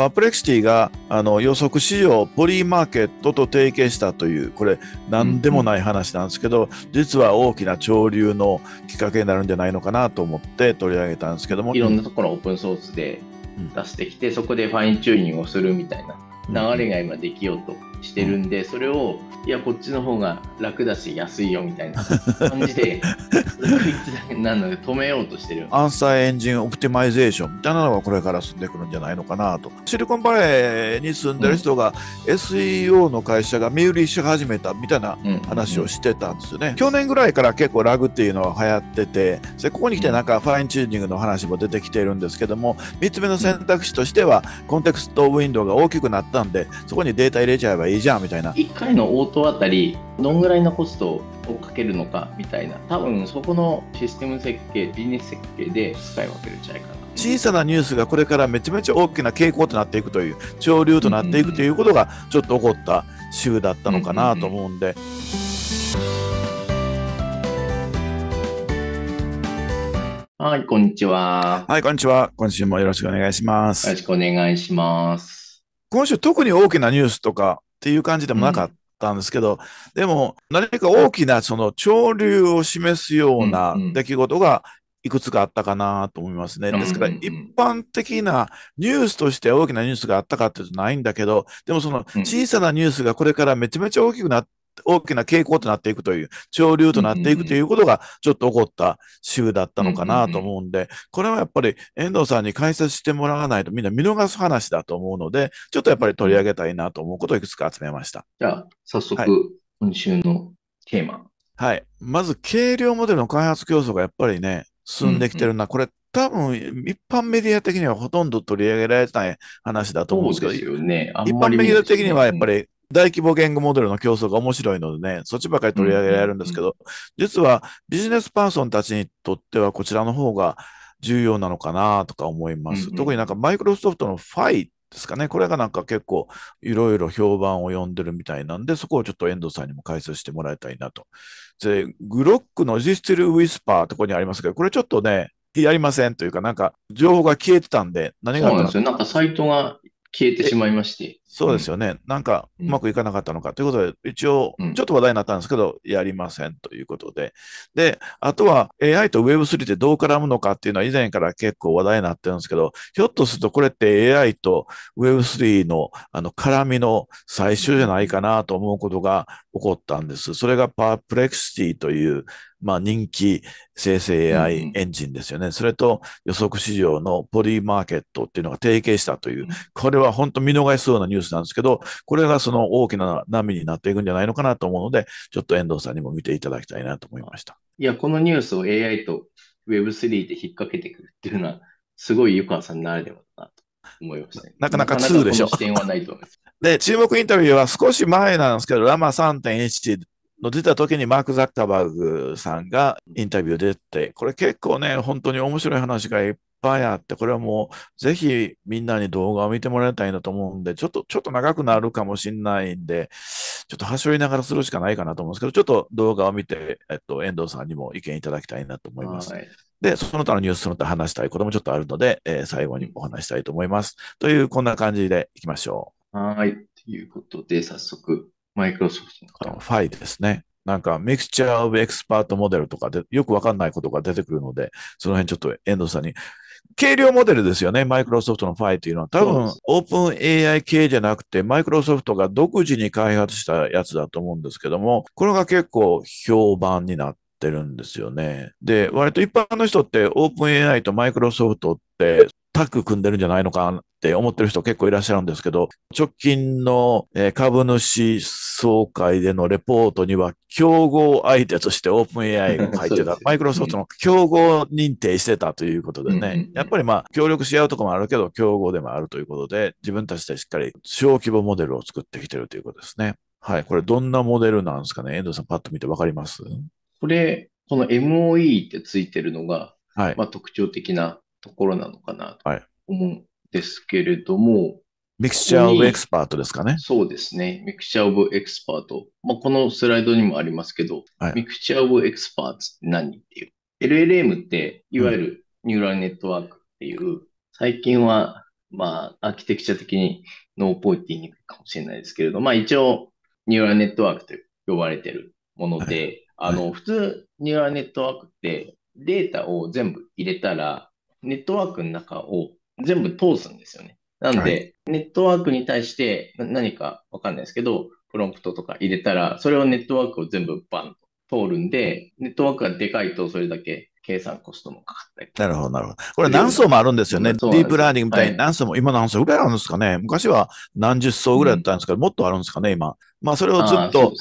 パープレクシティがあの予測市場ポリーマーケットと提携したというこれ何でもない話なんですけど、実は大きな潮流のきっかけになるんじゃないのかなと思って取り上げたんですけどもいろんなところオープンソースで出してきて、そこでファインチューニングをするみたいな流れが今できようとしてるんで、それをいやこっちの方が楽だし安いよみたいな 感じでそれいつだけなので止めようとしてるアンサーエンジンオプティマイゼーションみたいなのがこれから進んでくるんじゃないのかなとシリコンバレーに住んでる人が SEO の会社が目売りし始めたみたいな話をしてたんですよね、去年ぐらいから結構ラグっていうのは流行っててでここに来てなんかファインチューニングの話も出てきているんですけども3つ目の選択肢としてはコンテクストウィンドウが大きくなったんでそこにデータ入れちゃえばいいええじゃんみたいな1回の応答あたりどんぐらいのコストをかけるのかみたいな多分そこのシステム設計ビジネス設計で使い分けるんじゃないかな小さなニュースがこれからめちゃめちゃ大きな傾向となっていくという潮流となっていくということがちょっと起こった週だったのかなと思うんで。はい、こんにちは。はい、こんにちは。今週もよろしくお願いします。よろしくお願いします。今週特に大きなニュースとかっていう感じでもなかったんですけど、うん、でも何か大きなその潮流を示すような出来事がいくつかあったかなと思いますね。ですから一般的なニュースとして大きなニュースがあったかっていうとないんだけど、でもその小さなニュースがこれからめちゃめちゃ大きくなって大きな傾向となっていくという、潮流となっていくということが、ちょっと起こった週だったのかなと思うんで、これはやっぱり遠藤さんに解説してもらわないとみんな見逃す話だと思うので、ちょっとやっぱり取り上げたいなと思うことをいくつか集めました。じゃあ、早速、はい、今週のテーマ。はい。まず、軽量モデルの開発競争がやっぱりね、進んできてるな。これ、多分、一般メディア的にはほとんど取り上げられてない話だと思うんですけど、ね、一般メディア的にはやっぱり大規模言語モデルの競争が面白いのでね、そっちばかり取り上げられるんですけど、実はビジネスパーソンたちにとってはこちらの方が重要なのかなとか思います。うんうん、特になんかマイクロソフトのファイですかね。これがなんか結構いろいろ評判を呼んでるみたいなんで、そこをちょっと遠藤さんにも解説してもらいたいなと。で、グロックのジスティルウィスパーとここにありますけど、これちょっとね、やりませんというか、なんか情報が消えてたんで、何があったんですよ。なんかサイトが消えてしまいまして。そうですよね、うん、なんかうまくいかなかったのか、ということで、一応、ちょっと話題になったんですけど、うん、やりませんということで、で、あとは AI と Web3 ってどう絡むのかっていうのは、以前から結構話題になってるんですけど、ひょっとするとこれって AI と Web3 のあの絡みの最終じゃないかなと思うことが起こったんです。それがパープレクシ t y という、まあ、人気生成 AI エンジンですよね、うん、それと予測市場のポリマーケットっていうのが提携したという、これは本当見逃しそうなニュースュースなんですけど、これがその大きな波になっていくんじゃないのかなと思うので、ちょっと遠藤さんにも見ていただきたいなと思いました。いや、このニュースを AI と Web3 で引っ掛けてくるっていうのは、すごい湯川さんならではだなと思いました、ね、なかなか通でしょ。なかなか視点はないと思います。で、注目インタビューは少し前なんですけど、ラマ3.1の出た時にマーク・ザッカーバーグさんがインタビュー出て、これ結構ね、本当に面白い話がいっぱいあって、これはもうぜひみんなに動画を見てもらいたいなと思うんで、ちょっと、ちょっと長くなるかもしれないんで、ちょっと端折りながらするしかないかなと思うんですけど、ちょっと動画を見て、えっと、遠藤さんにも意見いただきたいなと思います。はい、で、その他のニュース、その他話したいこともちょっとあるので、えー、最後にお話したいと思います。という、こんな感じでいきましょう。はい。ということで、早速マイクロソフトの。ファイですね。なんか、ミクチャーオブエクスパートモデルとかで、よくわかんないことが出てくるので、その辺ちょっと遠藤さんに。軽量モデルですよね、マイクロソフトのファイというのは。多分、オープン AI 系じゃなくて、マイクロソフトが独自に開発したやつだと思うんですけども、これが結構評判になってるんですよね。で、割と一般の人ってオープン AI とマイクロソフトってタッグ組んでるんじゃないのかって思ってる人結構いらっしゃるんですけど、直近の株主総会でのレポートには、競合相手としてオープン AI が入ってた、マイクロソフトの競合認定してたということでね、やっぱりまあ、協力し合うとこもあるけど、競合でもあるということで、自分たちでしっかり小規模モデルを作ってきてるということですね。はい。これ、どんなモデルなんですかね遠藤さん、パッと見て分かりますこれ、この MOE ってついてるのが、はい、まあ、特徴的なところなのかなと思うんですけれども、ミクチャーオブエクスパートですかね。そうですね。ミクチャーオブエクスパート。まあ、このスライドにもありますけど、はい、ミクチャーオブエクスパートって何っていう。LLM って、いわゆるニューラルネットワークっていう、うん、最近は、まあ、アーキテクチャ的にノーポイティーにくいかもしれないですけれど、まあ、一応、ニューラルネットワークと呼ばれてるもので、はい、あの、はい、普通、ニューラルネットワークって、データを全部入れたら、ネットワークの中を全部通すんですよね。なんで、ネットワークに対して何かわかんないですけど、プロンプトとか入れたら、それをネットワークを全部バンと通るんで、ネットワークがでかいとそれだけ計算コストもかかったり。なるほど、なるほど。これ何層もあるんですよね。ディープラーニングみたいに何層も、はい、今何層ぐらいあるんですかね。昔は何十層ぐらいだったんですけど、うん、もっとあるんですかね、今。まあ、それをずっと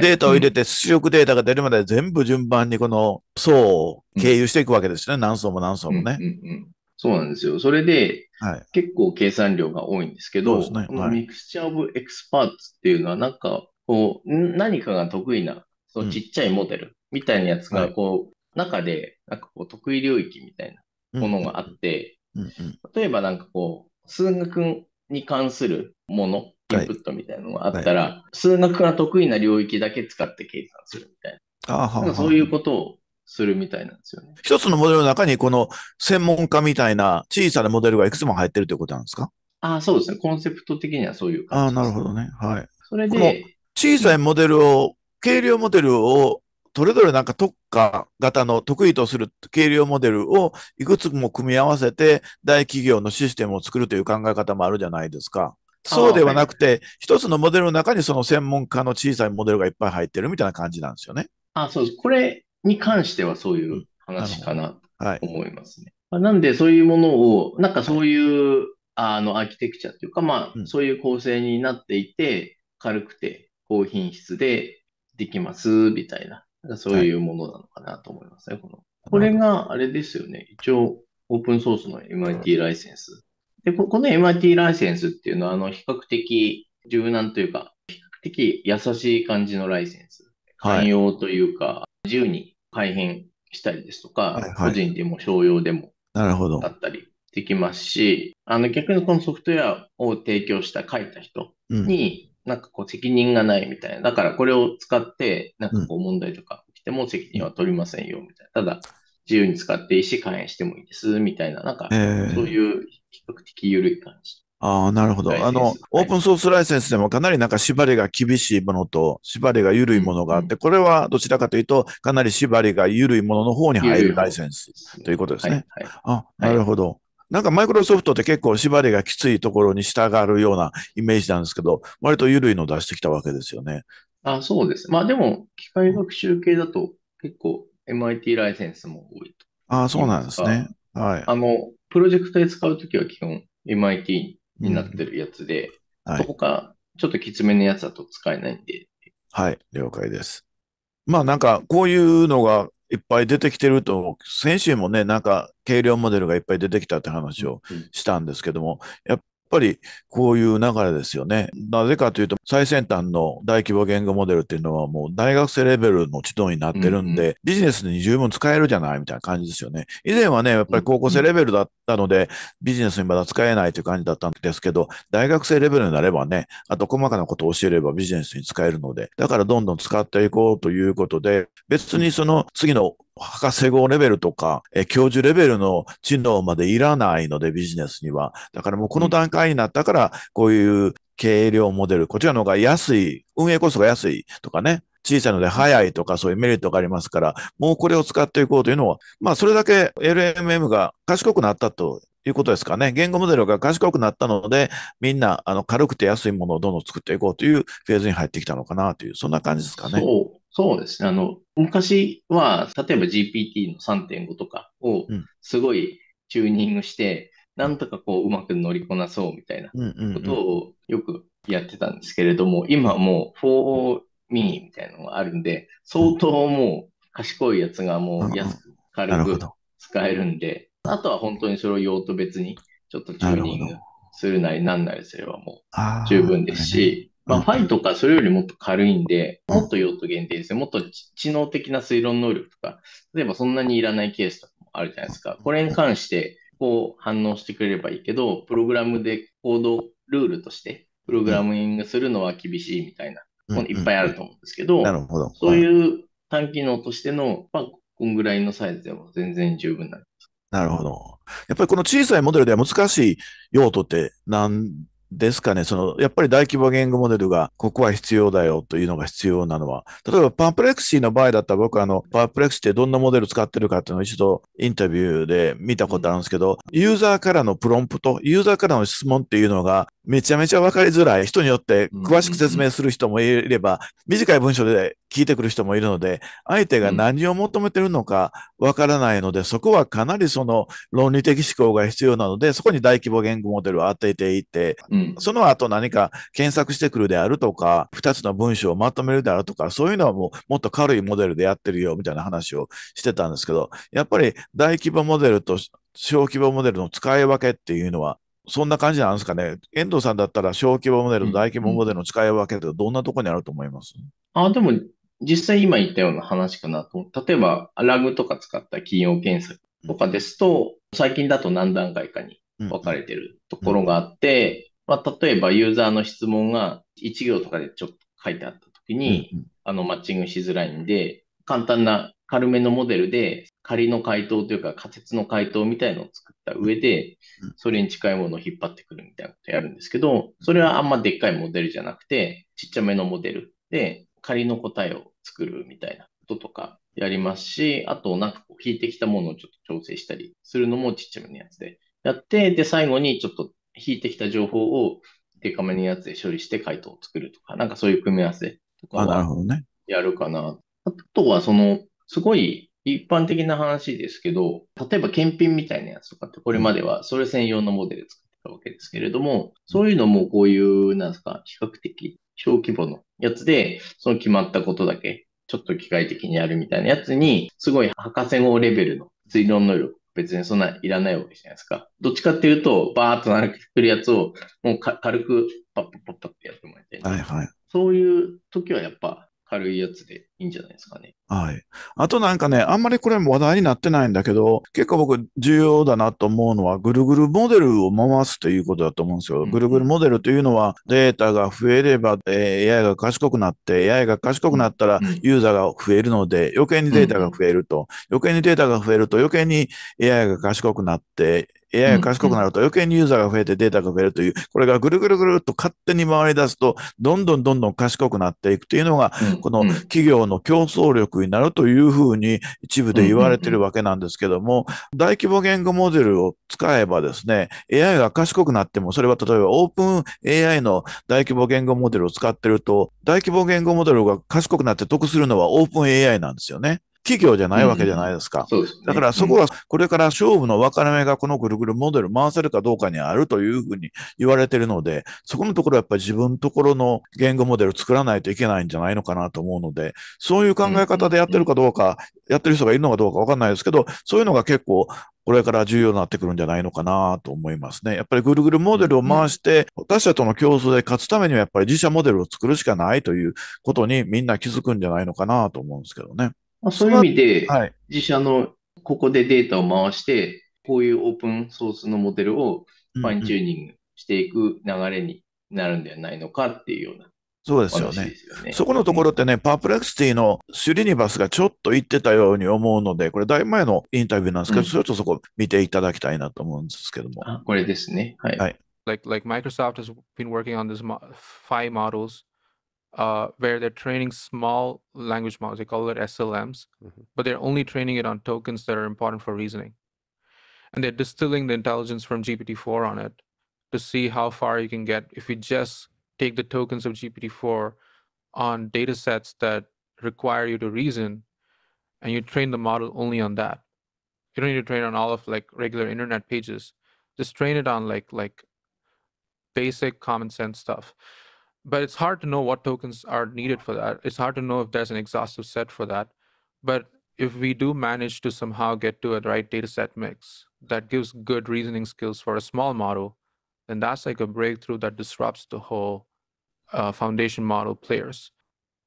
データを入れて、出力データが出るまで全部順番にこの層を経由していくわけですね。うん、何層も何層もね。うんうんうんそうなんですよ。それで、はい、結構計算量が多いんですけど、ね、こミクスチャー・オブ・エクスパーツっていうのは、なんか、こう、何かが得意な、そのちっちゃいモデルみたいなやつが、こう、中で、なんかこう、得意領域みたいなものがあって、例えばなんかこう、数学に関するもの、インプットみたいなのがあったら、はいはい、数学が得意な領域だけ使って計算するみたいな。あははそういうことをするみたいなんですよね。一つのモデルの中に、この専門家みたいな小さなモデルがいくつも入ってるということなんですかああ、そうですね。コンセプト的にはそういう感じ、ね、ああ、なるほどね。はい。それで。小さいモデルを、軽量モデルをそれぞれなんか特化型の得意とする軽量モデルをいくつも組み合わせて大企業のシステムを作るという考え方もあるじゃないですか。そうではなくて、一つのモデルの中にその専門家の小さいモデルがいっぱい入ってるみたいな感じなんですよね。あ、そうです。これに関してはそういう話かなと思いますね。はい、なんでそういうものを、なんかそういう、あの、アーキテクチャっていうか、まあ、うん、そういう構成になっていて、軽くて、高品質でできます、みたいなそういうものなのかなと思いますね。はい、このこれがあれですよね。一応、オープンソースの MIT ライセンス。で、ここの MIT ライセンスっていうのは、あの、比較的柔軟というか、比較的優しい感じのライセンス。寛容というか、はい、自由に改変したりですとか、はいはい、個人でも商用でも、なるほど。だったりできますし、あの、逆にこのソフトウェアを提供した、書いた人に、なんかこう責任がないみたいな。だからこれを使って、なんかこう問題とか起きても責任は取りませんよ、みたいな。ただ、自由に使っていいし、開演してもいいです、みたいな。なんか、そういう比較的緩い感じ。えー、ああ、なるほど。あの、オープンソースライセンスでもかなりなんか縛りが厳しいものと、縛りが緩いものがあって、これはどちらかというと、かなり縛りが緩いものの方に入るライセンスということですね。はいはい、あ、なるほど。なんかマイクロソフトって結構縛りがきついところに従うようなイメージなんですけど、割と緩いの出してきたわけですよね。あ、そうです。まあでも、機械学習系だと結構 MIT ライセンスも多いと。ああ、そうなんですね。はい。あの、プロジェクトで使うときは基本 MIT になってるやつで、うんはい、か、ちょっときつめのやつだと使えないんで。はい、了解です。まあなんか、こういうのがいっぱい出てきてると、先週もね、なんか軽量モデルがいっぱい出てきたって話をしたんですけども、やっっぱりこういう流れですよね。なぜかというと、最先端の大規模言語モデルっていうのはもう大学生レベルの知能になってるんで、うんうん、ビジネスに十分使えるじゃないみたいな感じですよね。以前はね、やっぱり高校生レベルだったので、ビジネスにまだ使えないという感じだったんですけど、大学生レベルになればね、あと細かなことを教えればビジネスに使えるので、だからどんどん使っていこうということで、別にその次の博士号レベルとか、え教授レベルの知能までいらないので、ビジネスには。だからもうこの段階になったから、こういう経営量モデル、こちらの方が安い、運営コストが安いとかね、小さいので早いとかそういうメリットがありますから、もうこれを使っていこうというのは、まあそれだけ LMM が賢くなったということですかね。言語モデルが賢くなったので、みんなあの軽くて安いものをどんどん作っていこうというフェーズに入ってきたのかなという、そんな感じですかね。そうそうですね。あの、昔は、例えば GPT の3.5とかを、すごいチューニングして、うん、なんとかこう、うまく乗りこなそうみたいなことをよくやってたんですけれども、うんうんうん、今もう4 m e みたいなのがあるんで、相当もう賢いやつがもう安く軽く使えるんで、うんうん、あとは本当にそれを用途別にちょっとチューニングするなりなんなりすればもう十分ですし、まあ、ファイとかそれよりもっと軽いんで、もっと用途限定ですね。もっと知能的な推論能力とか、例えばそんなにいらないケースとかもあるじゃないですか。これに関して、こう反応してくれればいいけど、プログラムで行動ルールとして、プログラミングするのは厳しいみたいな、いっぱいあると思うんですけど、なるほど。そういう単機能としての、まあ、こんぐらいのサイズでも全然十分なんです。なるほど。やっぱりこの小さいモデルでは難しい用途って何ですかね、その、やっぱり大規模言語モデルが、ここは必要だよというのが必要なのは、例えばパープレクシーの場合だったら僕あの、パープレクシーってどんなモデル使ってるかっていうのを一度インタビューで見たことあるんですけど、ユーザーからのプロンプト、ユーザーからの質問っていうのが、めちゃめちゃわかりづらい。人によって詳しく説明する人もいれば、短い文章で聞いてくる人もいるので、相手が何を求めてるのかわからないので、そこはかなりその論理的思考が必要なので、そこに大規模言語モデルを当てていて、うん、その後何か検索してくるであるとか、二つの文章をまとめるであるとか、そういうのはもうもっと軽いモデルでやってるよ、みたいな話をしてたんですけど、やっぱり大規模モデルと小規模モデルの使い分けっていうのは、そんな感じなんですかね。遠藤さんだったら小規模モデルと大規模モデルの使い分けってどんなとこにあると思います、あ、でも実際今言ったような話かなと。例えば、ラグとか使った企業検索とかですと、最近だと何段階かに分かれてるところがあって、まあ、例えばユーザーの質問が1行とかでちょっと書いてあった時に、うんうん、あの、マッチングしづらいんで、簡単な軽めのモデルで仮の回答というか仮説の回答みたいのを作った上で、それに近いものを引っ張ってくるみたいなことやるんですけど、それはあんまでっかいモデルじゃなくて、ちっちゃめのモデルで仮の答えを作るみたいなこととかやりますし、あとなんかこう引いてきたものをちょっと調整したりするのもちっちゃめのやつでやって、で、最後にちょっと引いてきた情報をデカめのやつで処理して回答を作るとか、なんかそういう組み合わせとかやるかな。なね、あとは、その、すごい一般的な話ですけど、例えば検品みたいなやつとかって、これまではそれ専用のモデル作ってたわけですけれども、そういうのもこういう、なんですか、比較的小規模のやつで、その決まったことだけ、ちょっと機械的にやるみたいなやつに、すごい博士号レベルの推論能力別にそんないらないわけじゃないですか。どっちかっていうと、バーっとなるくるやつを、もう軽くパッパッパッパってやってもらいたい。はいはい。そういう時はやっぱ軽いやつでいいんじゃないですかね。はい。あとなんかね、あんまりこれも話題になってないんだけど、結構僕重要だなと思うのは、ぐるぐるモデルを回すということだと思うんですよ。うん、ぐるぐるモデルというのは、データが増えれば、えー、AI が賢くなって、AI が賢くなったら、ユーザーが増えるので、余計にデータが増えると、余計にデータが増えると、余計に AI が賢くなって、AI が賢くなると余計にユーザーが増えてデータが増えるという、これがぐるぐるぐるっと勝手に回り出すと、どんどんどんどん賢くなっていくというのが、この企業の競争力になるというふうに一部で言われてるわけなんですけども、大規模言語モデルを使えばですね、AI が賢くなっても、それは例えばオープン AI の大規模言語モデルを使ってると、大規模言語モデルが賢くなって得するのはオープン AI なんですよね。企業じゃないわけじゃないですか。うん、すね、だからそこは、これから勝負の分かれ目がこのぐるぐるモデル回せるかどうかにあるというふうに言われてるので、そこのところやっぱり自分のところの言語モデル作らないといけないんじゃないのかなと思うので、そういう考え方でやってるかどうか、やってる人がいるのかどうか分かんないですけど、そういうのが結構これから重要になってくるんじゃないのかなと思いますね。やっぱりぐるぐるモデルを回して、私たちとの競争で勝つためにはやっぱり自社モデルを作るしかないということにみんな気づくんじゃないのかなと思うんですけどね。まあ、そういう意味で、はい、自社のここでデータを回して、こういうオープンソースのモデルをファインチューニングしていく流れになるんではないのかっていうようなそうですよね。よねそこのところってね、パープレクシティのシュリニバスがちょっと言ってたように思うので、これだいぶ前のインタビューなんですけど、うん、ちょっとそこ見ていただきたいなと思うんですけども。これですね。はい。はい Like, like Microsoft has been working on t h s five models uh, where they're training small language models. They call it SLMs, mm-hmm. but they're only training it on tokens that are important for reasoning. And they're distilling the intelligence from GPT-4 on it to see how far you can get if you just take the tokens of GPT-4 on data sets that require you to reason and you train the model only on that. You don't need to train on all of like regular internet pages. Just train it on like like basic common sense stuff but it's hard to know what tokens are needed for that. It's hard to know if there's an exhaustive set for that. But if we do manage to somehow get to a right data set mix that gives good reasoning skills for a small model, then that's like a breakthrough that disrupts the whole uh, foundation model players.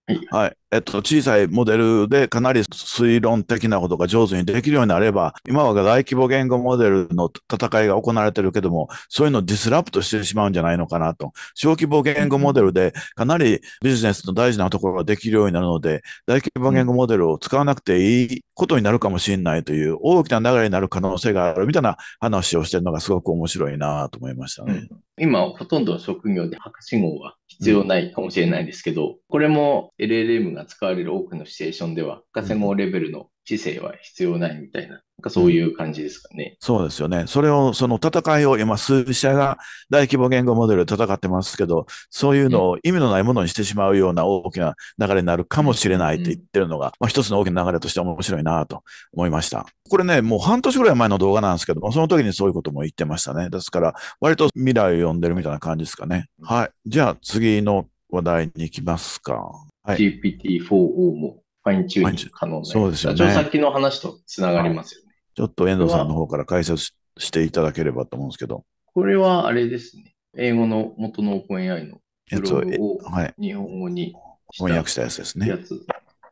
All right. えっと、小さいモデルでかなり推論的なことが上手にできるようになれば、今は大規模言語モデルの戦いが行われてるけども、そういうのをディスラプトしてしまうんじゃないのかなと。小規模言語モデルでかなりビジネスの大事なところができるようになるので、大規模言語モデルを使わなくていいことになるかもしれないという大きな流れになる可能性があるみたいな話をしてるのがすごく面白いなと思いましたね。うん今、ほとんど職業で博士号は必要ないかもしれないですけど、これも LLM がが使われる多くのシチュエーションでは、博士もレベルの知性は必要ないみたいな、なんかそういう感じですかね。そうですよね。それを、その戦いを今、数社が大規模言語モデルで戦ってますけど、そういうのを意味のないものにしてしまうような大きな流れになるかもしれないって言ってるのが、まあ、一つの大きな流れとして面白いなと思いました。これね、もう半年ぐらい前の動画なんですけども、その時にそういうことも言ってましたね。ですから、割と未来を読んでるみたいな感じですかね。はい。じゃあ次の話題に行きますか。GPT-4 をもファインチューニング可能な。そうですよね。さの話とつながりますよね。ちょっと遠藤さんの方から解説していただければと思うんですけど。これはあれですね。英語の元のオープン a i の英語。を日本語に翻訳したやつですね。やつ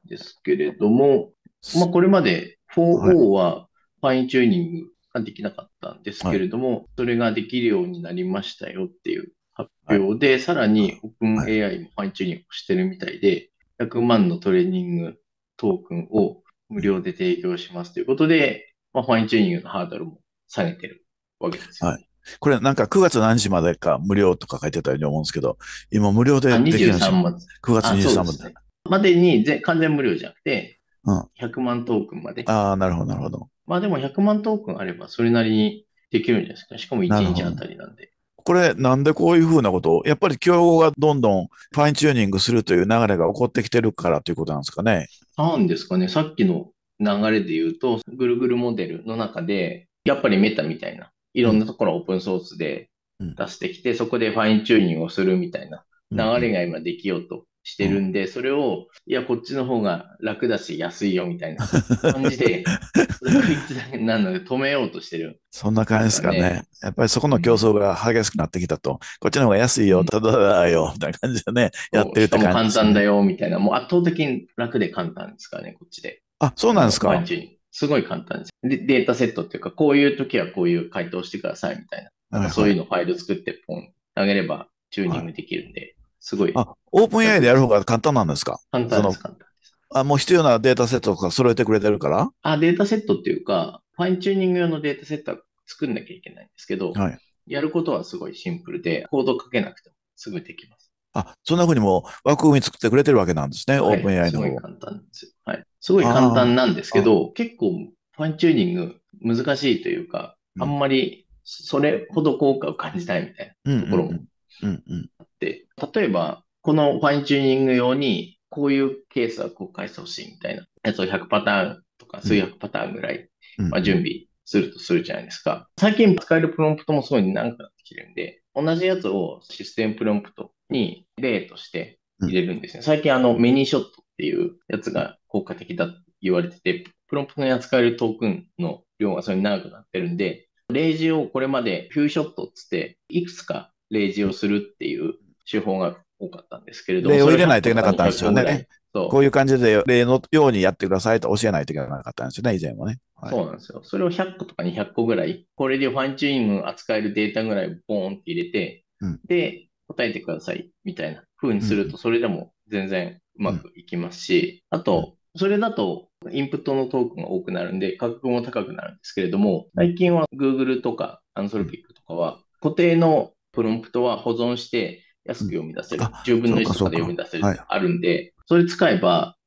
ですけれども、まあ、これまで 4O はファインチューニングができなかったんですけれども、はい、それができるようになりましたよっていうで、はい、さらにオープン a i もファインチューニングしてるみたいで、はい、100万のトレーニングトークンを無料で提供しますということで、まあ、ファインチューニングのハードルも下げてるわけですよ。はい。これなんか9月何時までか無料とか書いてたように思うんですけど、今無料でできるんですまで。9月23まで。までにぜ完全無料じゃなくて、うん、100万トークンまで。ああ、なるほど、なるほど。まあでも100万トークンあればそれなりにできるんじゃないですか。しかも1日あたりなんで。これなんでこういうふうなことを、やっぱり競合がどんどんファインチューニングするという流れが起こってきてるからということなんですかね。なんですかね。さっきの流れで言うと、ぐるぐるモデルの中で、やっぱりメタみたいな、いろんなところオープンソースで出してきて、うん、そこでファインチューニングをするみたいな流れが今できようとしてるんで、それを、いや、こっちの方が楽だし、安いよ、みたいな 感じで、そなので止めようとしてる。そんな感じですかね。ねやっぱりそこの競争が激しくなってきたと、うん、こっちの方が安いよ、ただだよ、みたいな感じでね、やってるって感じ、ね、簡単だよ、みたいな。もう圧倒的に楽で簡単ですかね、こっちで。あ、そうなんですか。すごい簡単ですで。データセットっていうか、こういう時はこういう回答してくださいみたいな。はそういうのファイル作って、ポン、投げればチューニングできるんで。はいすごい。あ、オープン AI でやる方が簡単なんですか簡単です、簡単です。あ、もう必要なデータセットとか揃えてくれてるからあ、データセットっていうか、ファインチューニング用のデータセットは作んなきゃいけないんですけど、はい、やることはすごいシンプルで、コードかけなくてもすぐできます。あ、そんなふうにも枠組み作ってくれてるわけなんですね、はい、オープン AI のすごい簡単ですよ。はい。すごい簡単なんですけど、結構ファインチューニング難しいというか、あんまりそれほど効果を感じないみたいなところもうんうん、例えば、このファインチューニング用に、こういうケースはこう返してほしいみたいなやつを100パターンとか数百パターンぐらい、うん、まあ、準備するとするじゃないですか。最近使えるプロンプトもすごい長くなってきてるんで、同じやつをシステムプロンプトに例として入れるんですね。最近あのメニーショットっていうやつが効果的だって言われてて、プロンプトに扱えるトークンの量がそれに長くなってるんで、例示をこれまでフューショットっつって、いくつか例示をするっていう手法が多かったんですけれども。例を入れないといけなかったんですよね。こういう感じで例のようにやってくださいと教えないといけなかったんですよね、以前もね。はい、そうなんですよ。それを100個とか200個ぐらい、これでファインチューニング扱えるデータぐらいボーンって入れて、うん、で、答えてくださいみたいな風にすると、それでも全然うまくいきますし、うん、あと、それだとインプットのトークンが多くなるんで、価格も高くなるんですけれども、最近は Google とか Anthropic とかは、固定のプロンプトは保存して安く読み出せる。うん、10分の1とかで読み出せる。あるんで、それ使えば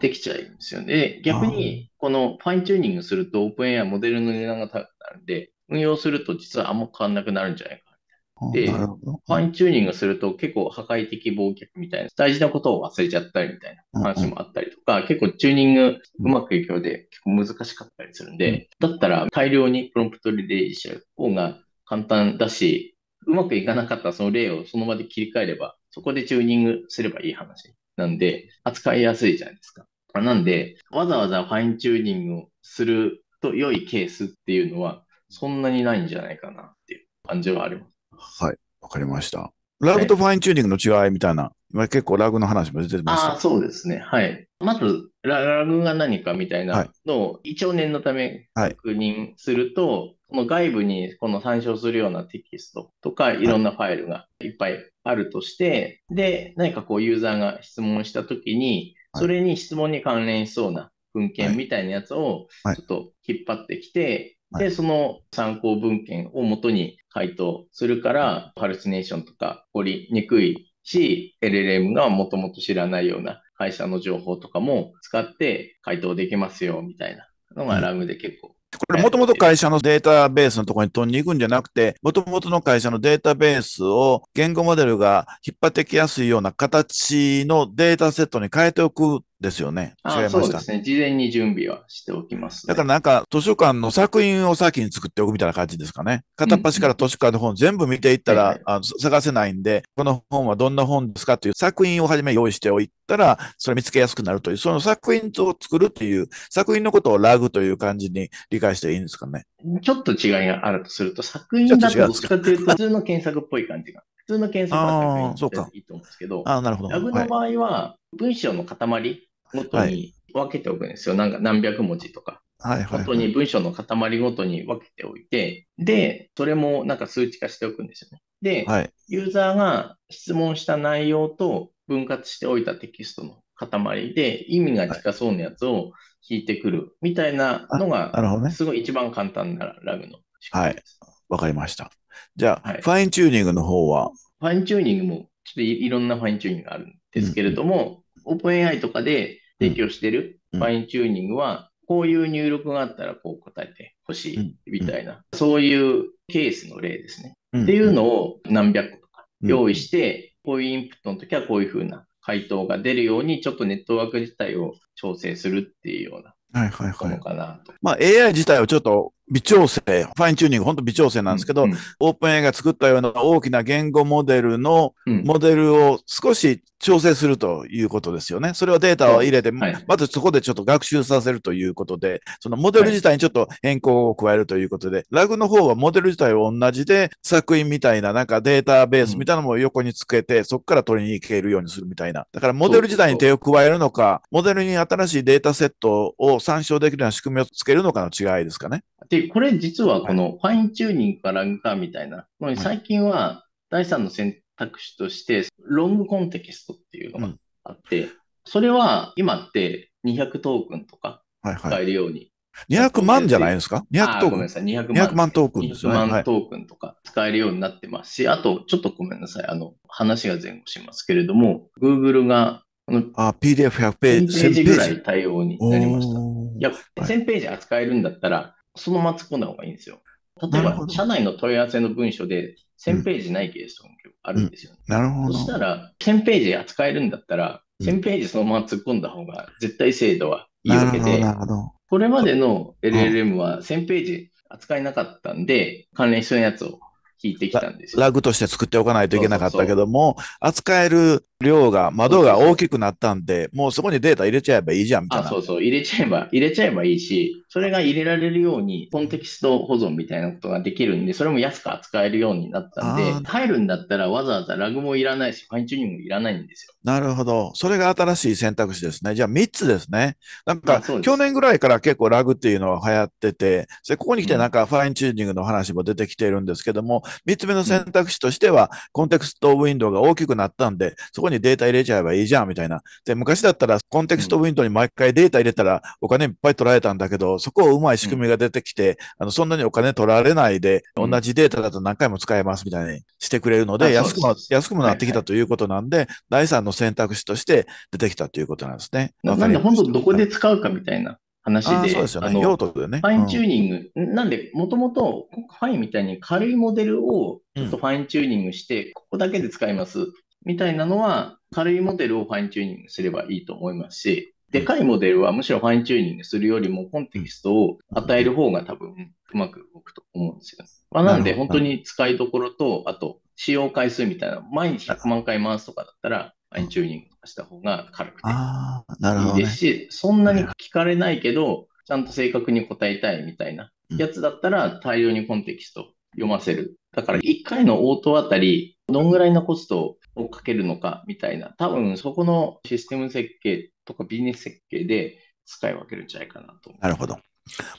できちゃうんですよね。逆に、このファインチューニングすると、オープンエアモデルの値段が高くなるんで、運用すると実はあんま変わんなくなるんじゃないか。で、ファインチューニングすると結構破壊的忘却みたいな、大事なことを忘れちゃったりみたいな話もあったりとか、結構チューニングうまくいくで結構難しかったりするんで、だったら大量にプロンプトリレーしちゃう方が簡単だし、うまくいかなかったその例をその場で切り替えれば、そこでチューニングすればいい話なんで、扱いやすいじゃないですか。なんで、わざわざファインチューニングをすると良いケースっていうのは、そんなにないんじゃないかなっていう感じはあります。はい、わかりました。ラグとファインチューニングの違いみたいな、今結構ラグの話も出てました。あそうですね。はい。まずラ、ラグが何かみたいなのを、一応念のため確認すると、はい、この外部にこの参照するようなテキストとか、いろんなファイルがいっぱいあるとして、はい、で、何かこうユーザーが質問したときに、それに質問に関連しそうな文献みたいなやつをちょっと引っ張ってきて、はい、で、その参考文献をもとに配当、するからハルシネーションとか起こりにくいし、LLM がもともと知らないような会社の情報とかも使って回答できますよみたいなのがラムで結構、うんこれ、もともと会社のデータベースのところに飛んでいくんじゃなくて、もともとの会社のデータベースを言語モデルが引っ張ってきやすいような形のデータセットに変えておくですよね。違いました。そうですね。事前に準備はしておきます、ね、だからなんか図書館の作品を先に作っておくみたいな感じですかね。片っ端から図書館の本全部見ていったら、うんあの探せないんで、この本はどんな本ですかという作品をはじめ用意しておいたら、それ見つけやすくなるという、その作品を作るという、作品のことをラグという感じに理解していいんですかね。ちょっと違いがあるとすると、作品だとどっちかというと普通の検索っぽい感じが。普通の検索は作品でいいと思うんですけど、あなるほどラグの場合は、文章の塊元に分けておくんですよ。はい、なんか何百文字とか。はいはい、はい、本当に文章の塊ごとに分けておいて、で、それもなんか数値化しておくんですよね。で、はい、ユーザーが質問した内容と分割しておいたテキストの塊で意味が近そうなやつを引いてくるみたいなのが、ね、すごい一番簡単なラグの仕組みです。はい、わかりました。じゃあ、はい、ファインチューニングの方はファインチューニングもちょっといろんなファインチューニングがあるんですけれども、オープン AI とかで提供してるファインチューニングは、こういう入力があったらこう答えてほしいみたいな、そういうケースの例ですね。っていうのを何百個とか用意して、こういうインプットの時はこういうふうな回答が出るように、ちょっとネットワーク自体を調整するっていうようなはいはいはい。まあ AI 自体をちょっと微調整、ファインチューニング、本当微調整なんですけど、うんうん、オープン a が作ったような大きな言語モデルの、モデルを少し調整するということですよね。それはデータを入れて、はい、まずそこでちょっと学習させるということで、そのモデル自体にちょっと変更を加えるということで、はい、ラグの方はモデル自体は同じで、作品みたいななんかデータベースみたいなのも横につけて、そこから取りに行けるようにするみたいな。だからモデル自体に手を加えるのか、モデルに新しいデータセットを参照できるような仕組みをつけるのかの違いですかね。で、これ実はこのファインチューニングかラグかみたいな、はい、最近は第三の選択肢として、ロングコンテキストっていうのがあって、うん、それは今って200トークンとか使えるように200万じゃないですか ?200 トークン。ごめんなさい、200万。トークンですね。200万トークンとか使えるようになってますし、はい、あと、ちょっとごめんなさい、あの、話が前後しますけれども、Google が、あ、PDF100 ページ。1000ページぐらい対応になりました。いや、1000ページ扱えるんだったら、そのまま突っ込んだ方がいいんですよ。例えば、社内の問い合わせの文書で、1000ページないケースともあるんですよね、うんうん、なるほど。そしたら、1000ページ扱えるんだったら、1000ページそのまま突っ込んだ方が絶対精度はいいわけで、これまでの LLM は1000ページ扱えなかったんで、関連必要やつを引いてきたんですラグとして作っておかないといけなかったけども、扱える量が、窓が大きくなったんで、もうそこにデータ入れちゃえばいいじゃん、みたいな。あ、そうそう、入れちゃえば、入れちゃえばいいし、それが入れられるように、コンテキスト保存みたいなことができるんで、それも安く扱えるようになったんで、入るんだったらわざわざラグもいらないし、ファインチューニングもいらないんですよ。なるほど。それが新しい選択肢ですね。じゃあ3つですね。なんか、去年ぐらいから結構ラグっていうのは流行ってて、でここに来てなんかファインチューニングの話も出てきているんですけども、3つ目の選択肢としては、コンテキストウィンドウが大きくなったんで、そここにデータ入れちゃえばいいじゃん、みたいな。で、昔だったら、コンテクストウィンドウに毎回データ入れたら、お金いっぱい取られたんだけど、そこをうまい仕組みが出てきて、あの、そんなにお金取られないで、同じデータだと何回も使えます、みたいにしてくれるので、安くも、安くもなってきたということなんで、第3の選択肢として出てきたということなんですね。なんで、本当どこで使うかみたいな。話で、そうですよね、用途でね。ファインチューニング、なんで、もともと、ファインみたいに軽いモデルをちょっとファインチューニングして、ここだけで使います。みたいなのは、軽いモデルをファインチューニングすればいいと思いますし、でかいモデルはむしろファインチューニングするよりもコンテキストを与える方が多分うまく動くと思うんですよ。まあ、なんで本当に使いどころと、あと使用回数みたいな、毎日100万回回すとかだったら、ファインチューニングとかした方が軽くていいですし、そんなに聞かれないけど、ちゃんと正確に答えたいみたいなやつだったら大量にコンテキスト読ませる。だから1回の応答あたりどんぐらいのコストをかけるのかみたいな、多分そこのシステム設計とかビジネス設計で使い分けるんじゃないかなと。なるほど。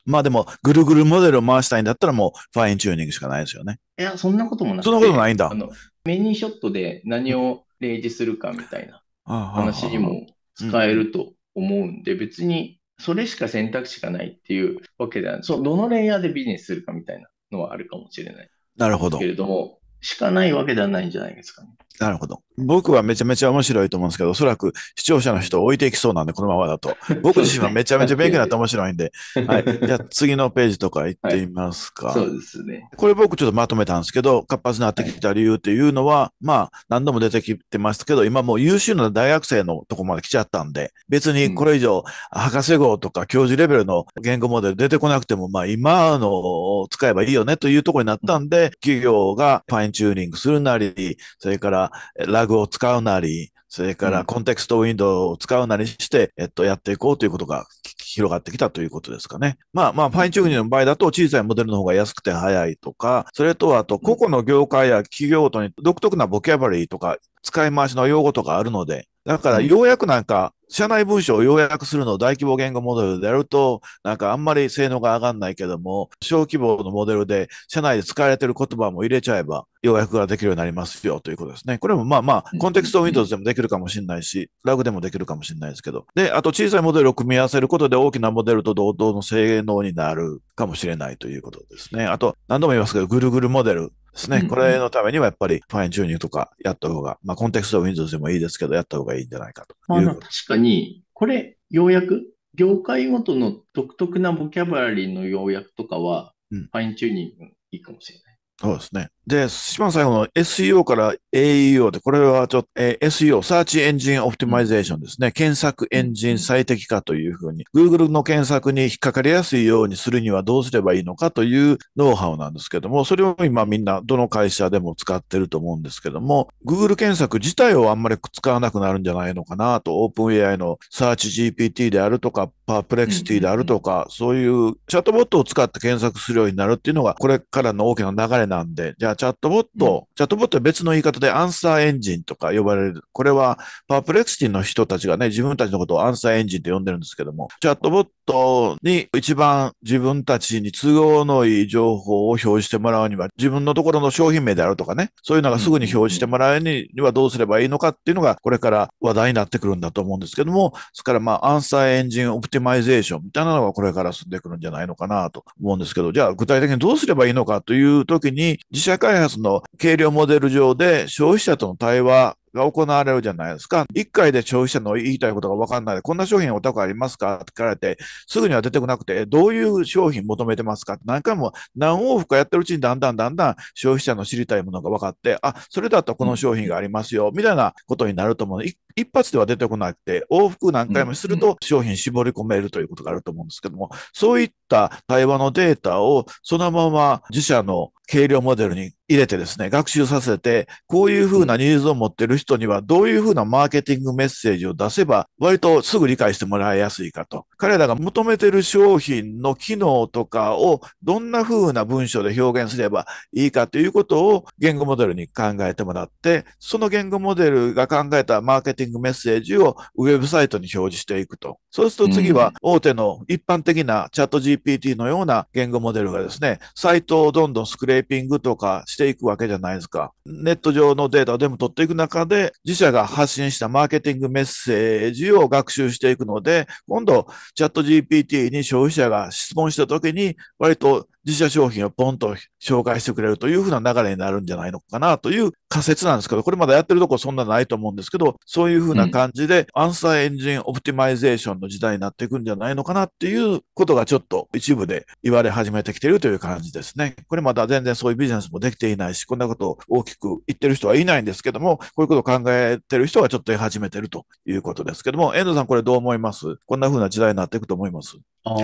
まあでも、ぐるぐるモデルを回したいんだったらもう、ファインチューニングしかないですよね。いや、そんなこともない。そんなことないんだ。あのメニューショットで何を例示するかみたいな話にも使えると思うんで、別にそれしか選択肢がないっていうわけではない。そうどのレイヤーでビジネスするかみたいなのはあるかもしれない。なるほど。けれども、しかないわけではないんじゃないですかね。なるほど。僕はめちゃめちゃ面白いと思うんですけど、おそらく視聴者の人を置いていきそうなんで、このままだと。僕自身はめちゃめちゃ勉強になって面白いんで。はい。じゃあ次のページとか行ってみますか、はい。そうですね。これ僕ちょっとまとめたんですけど、活発になってきた理由っていうのは、はい、まあ何度も出てきてますけど、今もう優秀な大学生のとこまで来ちゃったんで、別にこれ以上、博士号とか教授レベルの言語モデル出てこなくても、まあ今のを使えばいいよねというところになったんで、企業がファインチューニングするなり、それからラグを使うなり、それからコンテクストウィンドウを使うなりして、えっと、やっていこうということが広がってきたということですかね。まあまあ、ファインチューニングの場合だと小さいモデルの方が安くて早いとか、それとあと個々の業界や企業ごとに独特なボキャブラリーとか使い回しの用語とかあるので、だからようやくなんか、社内文章を要約するのを大規模言語モデルでやると、なんかあんまり性能が上がんないけども、小規模のモデルで社内で使われてる言葉も入れちゃえば、要約ができるようになりますよということですね。これもまあまあ、コンテクスト Windows でもできるかもしれないし、ラグでもできるかもしれないですけど。で、あと小さいモデルを組み合わせることで大きなモデルと同等の性能になるかもしれないということですね。あと、何度も言いますけど、ぐるぐるモデル。ですね。これのためにはやっぱりファインチューニングとかやった方が、まあコンテクスト Windows でもいいですけど、やった方がいいんじゃないかとまあ、確かに、これ、ようやく、業界ごとの独特なボキャブラリーの要約とかは、ファインチューニングいいかもしれない。そうですね。で、一番最後の SEO から AEO で、これはちょっと、えー、SEO、Search Engine Optimization ですね。検索エンジン最適化というふうに、Google の検索に引っかかりやすいようにするにはどうすればいいのかというノウハウなんですけども、それを今みんなどの会社でも使ってると思うんですけども、Google 検索自体をあんまり使わなくなるんじゃないのかなと、OpenAI の Search GPT であるとか、Perplexity であるとか、そういうチャットボットを使って検索するようになるっていうのが、これからの大きな流れなんで、じゃあチャットボット、うん、チャットボットは別の言い方でアンサーエンジンとか呼ばれる。これはパープレクシティの人たちがね、自分たちのことをアンサーエンジンって呼んでるんですけども、チャットボットに一番自分たちに都合のいい情報を表示してもらうには、自分のところの商品名であるとかね、そういうのがすぐに表示してもらうにはどうすればいいのかっていうのが、これから話題になってくるんだと思うんですけども、ですからまあ、アンサーエンジンオプティマイゼーションみたいなのがこれから進んでくるんじゃないのかなと思うんですけど、じゃあ具体的にどうすればいいのかという時に、に、自社開発の軽量モデル上で消費者との対話が行われるじゃないですか。1回で消費者の言いたいことが分かんないで、こんな商品お宅ありますかって聞かれて、すぐには出てこなくて、どういう商品求めてますかって何回も何往復かやってるうちにだんだんだんだん消費者の知りたいものが分かって、あ、それだったらこの商品がありますよ、みたいなことになると思う。一発では出てこなくて、往復何回もすると商品絞り込めるということがあると思うんですけども、そういった対話のデータをそのまま自社の軽量モデルに入れてですね、学習させて、こういうふうなニーズを持ってる人には、どういうふうなマーケティングメッセージを出せば、割とすぐ理解してもらいやすいかと。彼らが求めてる商品の機能とかを、どんなふうな文章で表現すればいいかということを言語モデルに考えてもらって、その言語モデルが考えたマーケティングメッセージをウェブサイトに表示していくと。そうすると次は、大手の一般的なチャット GPT のような言語モデルがですね、サイトをどんどんスクレーーピングとかしていくわけじゃないですか。ネット上のデータでも取っていく中で、自社が発信したマーケティングメッセージを学習していくので、今度、チャット GPT に消費者が質問した時に、割と自社商品をポンと紹介してくれるというふうな流れになるんじゃないのかなという仮説なんですけど、これまだやってるとこそんなないと思うんですけど、そういうふうな感じで、アンサーエンジンオプティマイゼーションの時代になっていくんじゃないのかなっていうことがちょっと一部で言われ始めてきているという感じですね。これまだ全然そういうビジネスもできていないし、こんなことを大きく言ってる人はいないんですけども、こういうことを考えてる人がちょっと始めてるということですけども、遠藤さんこれどう思いますこんなふうな時代になっていくと思いますああ、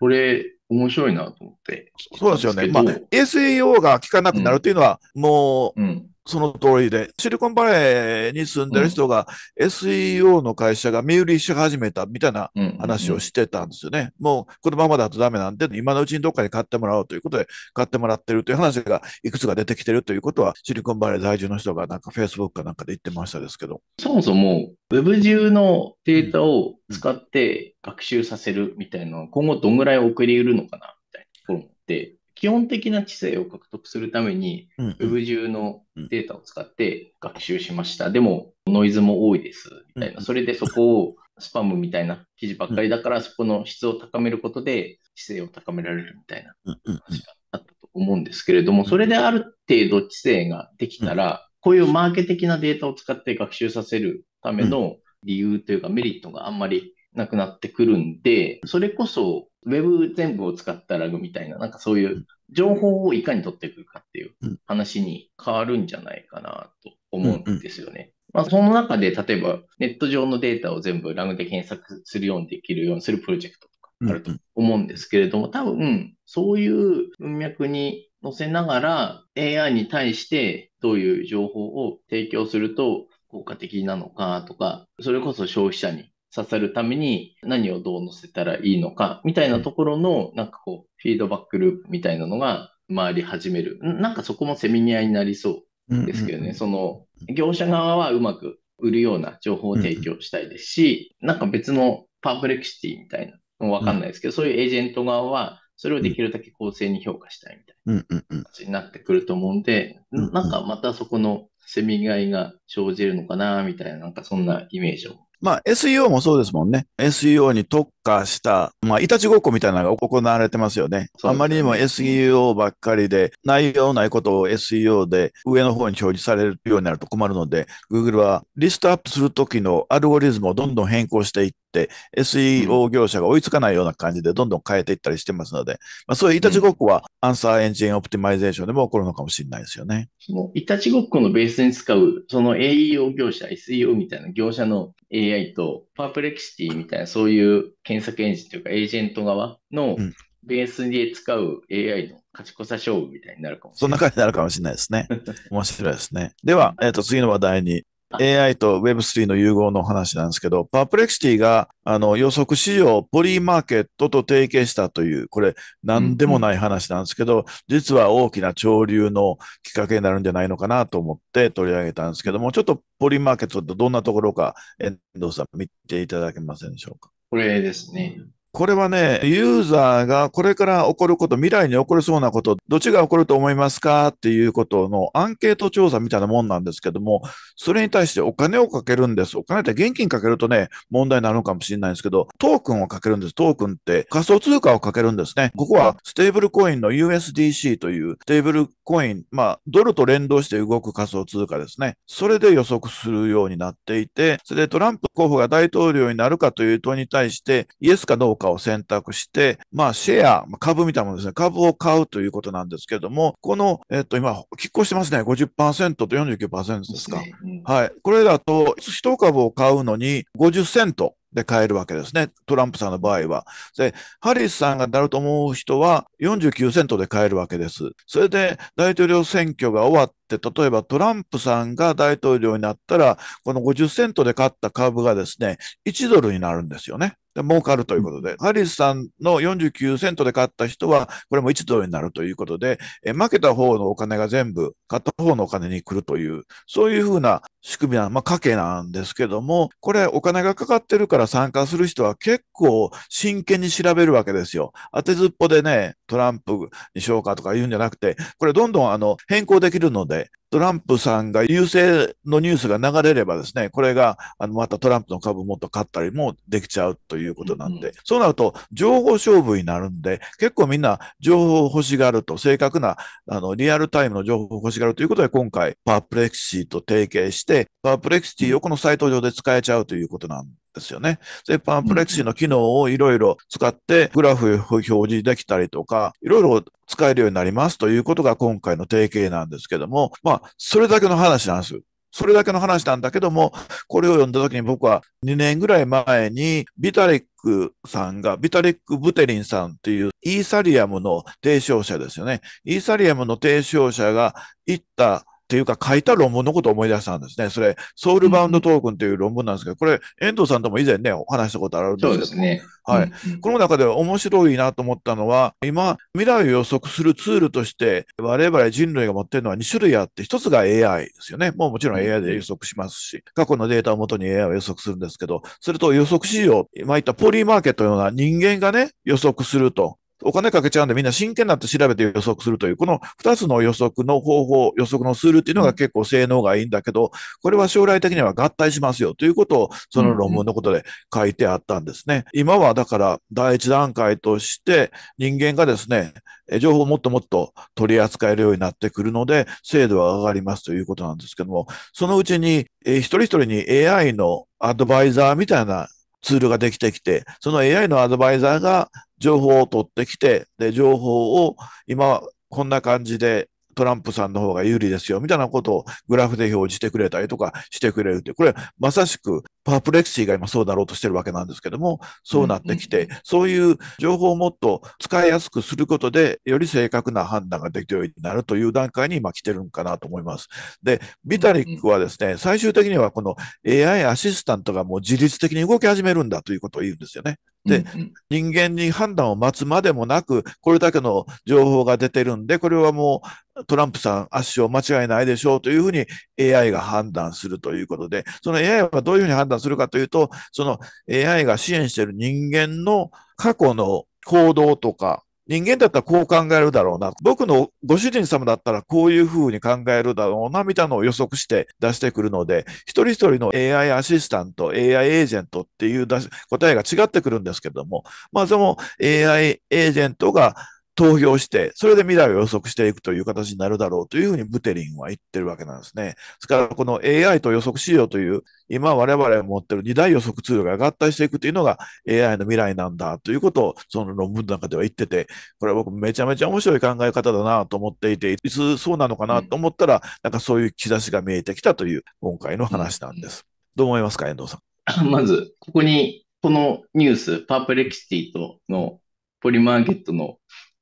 これ、面白いなと思って。そうですよね。まあ、SEO が効かなくなるというのは、うん、もう、うん、その通りで、シリコンバレーに住んでる人が SEO の会社が身売りし始めたみたいな話をしてたんですよね。もうこのままだとダメなんで、今のうちにどっかに買ってもらおうということで、買ってもらってるという話がいくつか出てきてるということは、シリコンバレー在住の人がなんか Facebook かなんかで言ってましたですけど。そもそも Web 中のデータを使って学習させるみたいなのは今後どんぐらい遅れるのかなみたいなところって基本的な知性を獲得するために、Web 中のデータを使って学習しました。でも、ノイズも多いです。みたいな。それでそこを スパムみたいな記事ばっかりだから、そこの質を高めることで、知性を高められるみたいな話があったと思うんですけれども、それである程度知性ができたら、こういうマーケ的なデータを使って学習させるための理由というかメリットがあんまりなくなってくるんで、それこそ Web 全部を使ったラグみたいな、なんかそういう情報をいかに取ってくるかっていう話に変わるんじゃないかなと思うんですよね。まあ、その中で、例えば、ネット上のデータを全部ラグで検索するようにできるようにするプロジェクトとかあると思うんですけれども、多分、そういう文脈に乗せながら、AI に対してどういう情報を提供すると効果的なのかとか、それこそ消費者にさるために何をどう載せたらいいのかみたいなところのなんかこうフィードバックループみたいなのが回り始めるなんかそこもセミニアになりそうですけどね、その業者側はうまく売るような情報を提供したいですし、なんか別のパープレクシティみたいなのわかんないですけど、そういうエージェント側はそれをできるだけ公正に評価したいみたいな感じになってくると思うんで、なんかまたそこのせみがいが生じるのかなみたいな、なんかそんなイメージをまあ SEO もそうですもんね。SEO に特化した、まあ、いたちごっこみたいなのが行われてますよね。あまりにも SEO ばっかりで、内容ないことを SEO で上の方に表示されるようになると困るので、Google はリストアップするときのアルゴリズムをどんどん変更していって、SEO 業者が追いつかないような感じでどんどん変えていったりしてますので、まあ、そういういたちごっこは、アンサーエンジンオプティマイゼーションでも起こるのかもしれないですよね。そのいたちごっこのベースに使う、その AEO 業者、SEO みたいな業者の AI とパープレキシティみたいな、そういう検索エンジンというか、エージェント側のベースで使う AI の勝ちこさ勝負みたいになるかもしれない。そんな感じになるかもしれないですね。面白いですね。では、えっ、ー、と、次の話題に AI と Web3 の融合の話なんですけど、パープレクシティがあの予測市場ポリーマーケットと提携したという、これ何でもない話なんですけど、実は大きな潮流のきっかけになるんじゃないのかなと思って取り上げたんですけども、ちょっとポリーマーケットってどんなところか、遠藤さん見ていただけませんでしょうか。これですね。これはね、ユーザーがこれから起こること、未来に起こりそうなこと、どっちが起こると思いますかっていうことのアンケート調査みたいなもんなんですけども、それに対してお金をかけるんです。お金って現金かけるとね、問題になるのかもしれないんですけど、トークンをかけるんです。トークンって仮想通貨をかけるんですね。ここはステーブルコインの USDC というステーブルコイン、まあ、ドルと連動して動く仮想通貨ですね。それで予測するようになっていて、それでトランプ候補が大統領になるかという問いに対して、イエスかどうかかを選択して、まあ、シェア、株みたいなものですね。株を買うということなんですけれども、この、えっと、今、拮抗してますね。50%と49%ですか。はい。これだと、1株を買うのに50セントで買えるわけですね。トランプさんの場合は。で、ハリスさんがなると思う人は49セントで買えるわけです。それで大統領選挙が終わって、例えばトランプさんが大統領になったら、この50セントで買った株がですね、1ドルになるんですよね。で儲かるということで、ハリスさんの49セントで買った人は、これも1ドルになるということで、え負けた方のお金が全部、買った方のお金に来るという、そういうふうな仕組みな、まあ、家計なんですけども、これお金がかかってるから参加する人は結構真剣に調べるわけですよ。当てずっぽでね、トランプにしようかとか言うんじゃなくて、これどんどんあの変更できるので、トランプさんが優勢のニュースが流れればですね、これがあのまたトランプの株もっと買ったりもできちゃうということなんで、うんうん、そうなると情報勝負になるんで、結構みんな情報を欲しがると、正確なあのリアルタイムの情報を欲しがるということで、今回パープレクシーと提携して、パープレクシティをこのサイト上で使えちゃうということなんですよね。で、パンプレクシーの機能をいろいろ使って、グラフ表示できたりとか、いろいろ使えるようになりますということが今回の提携なんですけども、まあ、それだけの話なんです。それだけの話なんだけども、これを読んだ時に僕は2年ぐらい前にビタリックさんが、ビタリック・ブテリンさんっていうイーサリアムの提唱者ですよね。イーサリアムの提唱者が言ったていうか書いた論文のことを思い出したんですね。それ、ソウルバウンドトークンという論文なんですけど、これ、遠藤さんとも以前ね、お話したことあるんですけど。そうですね。はい。この中で面白いなと思ったのは、今、未来を予測するツールとして、我々人類が持っているのは2種類あって、1つが AI ですよね。もうもちろん AI で予測しますし、過去のデータをもとに AI を予測するんですけど、それと予測市場、今言ったポリーマーケットのような人間がね、予測すると。お金かけちゃうんでみんな真剣になって調べて予測するという、この2つの予測の方法、予測のツールっていうのが結構性能がいいんだけど、これは将来的には合体しますよということをその論文のことで書いてあったんですね。今はだから第一段階として人間がですね、情報をもっともっと取り扱えるようになってくるので、精度は上がりますということなんですけども、そのうちに、え一人一人に AI のアドバイザーみたいなツールができてきて、その AI のアドバイザーが情報を取ってきて、で、情報を今、こんな感じでトランプさんの方が有利ですよ、みたいなことをグラフで表示してくれたりとかしてくれるって、これまさしくパープレクシーが今そうだろうとしてるわけなんですけども、そうなってきて、そういう情報をもっと使いやすくすることで、より正確な判断ができるようになるという段階に今来てるんかなと思います。で、ビタリックはですね、最終的にはこの AI アシスタントがもう自律的に動き始めるんだということを言うんですよね。で、人間に判断を待つまでもなく、これだけの情報が出てるんで、これはもうトランプさん圧勝間違いないでしょうというふうに AI が判断するということで、その AI はどういうふうに判断するかというと、その AI が支援している人間の過去の行動とか、人間だったらこう考えるだろうな。僕のご主人様だったらこういうふうに考えるだろうな、みたいなのを予測して出してくるので、一人一人の AI アシスタント、AI エージェントっていう答えが違ってくるんですけども、まあその AI エージェントが投票して、それで未来を予測していくという形になるだろうというふうにブテリンは言ってるわけなんですね。ですから、この AI と予測資料という、今我々が持ってる二大予測ツールが合体していくというのが AI の未来なんだということを、その論文の中では言ってて、これは僕めちゃめちゃ面白い考え方だなと思っていて、いつそうなのかなと思ったら、なんかそういう兆しが見えてきたという今回の話なんです。どう思いますか、遠藤さん。まず、ここに、このニュース、パープレキシティとのポリマーケットの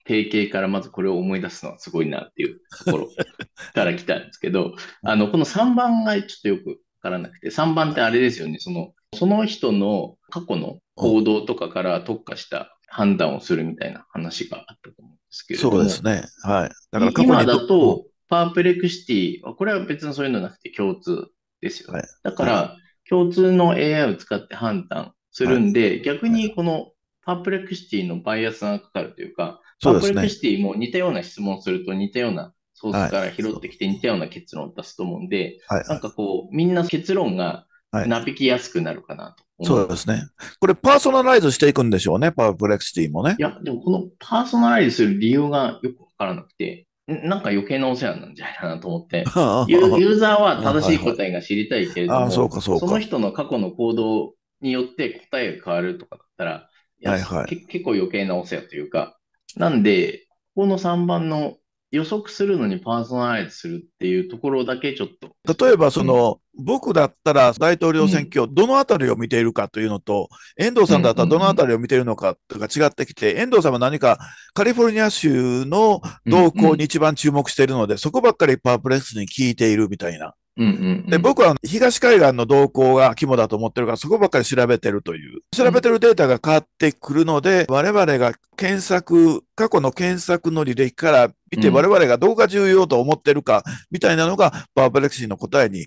定型からまずこれを思い出すのはすごいなっていうところ から来たんですけど、あの、この3番がちょっとよくわからなくて、3番ってあれですよね、その、その人の過去の行動とかから特化した判断をするみたいな話があったと思うんですけどそうですね。はい。だから今だと、パープレクシティは、これは別にそういうのなくて共通ですよね。だから、共通の AI を使って判断するんで、逆にこのパープレクシティのバイアスがかかるというか、そうですね。パンフレシティも似たような質問すると似たようなソースから拾ってきて似たような結論を出すと思うんで、はいなんかこう、みんな結論がなびきやすくなるかなと。そうですね。これパーソナライズしていくんでしょうね、パープレクシティもね。いや、でもこのパーソナライズする理由がよくわからなくて、なんか余計なお世話なんじゃないかなと思って、ユーザーは正しい答えが知りたいけれども、その人の過去の行動によって答えが変わるとかだったら、はいはい、結構余計なお世話というか、なんで、この3番の予測するのにパーソナライズするっていうところだけちょっと。例えば、その、うん、僕だったら大統領選挙、どのあたりを見ているかというのと、うん、遠藤さんだったらどのあたりを見ているのかとか違ってきて、うんうん、遠藤さんは何かカリフォルニア州の動向に一番注目しているので、うんうん、そこばっかりパープレスに聞いているみたいな。うんうんで僕は東海岸の動向が肝だと思ってるから、そこばっかり調べてるという。調べてるデータが変わってくるので、我々が検索、過去の検索の履歴から見て、我々がどうが重要と思ってるか、みたいなのが、バーブレクシーの答えに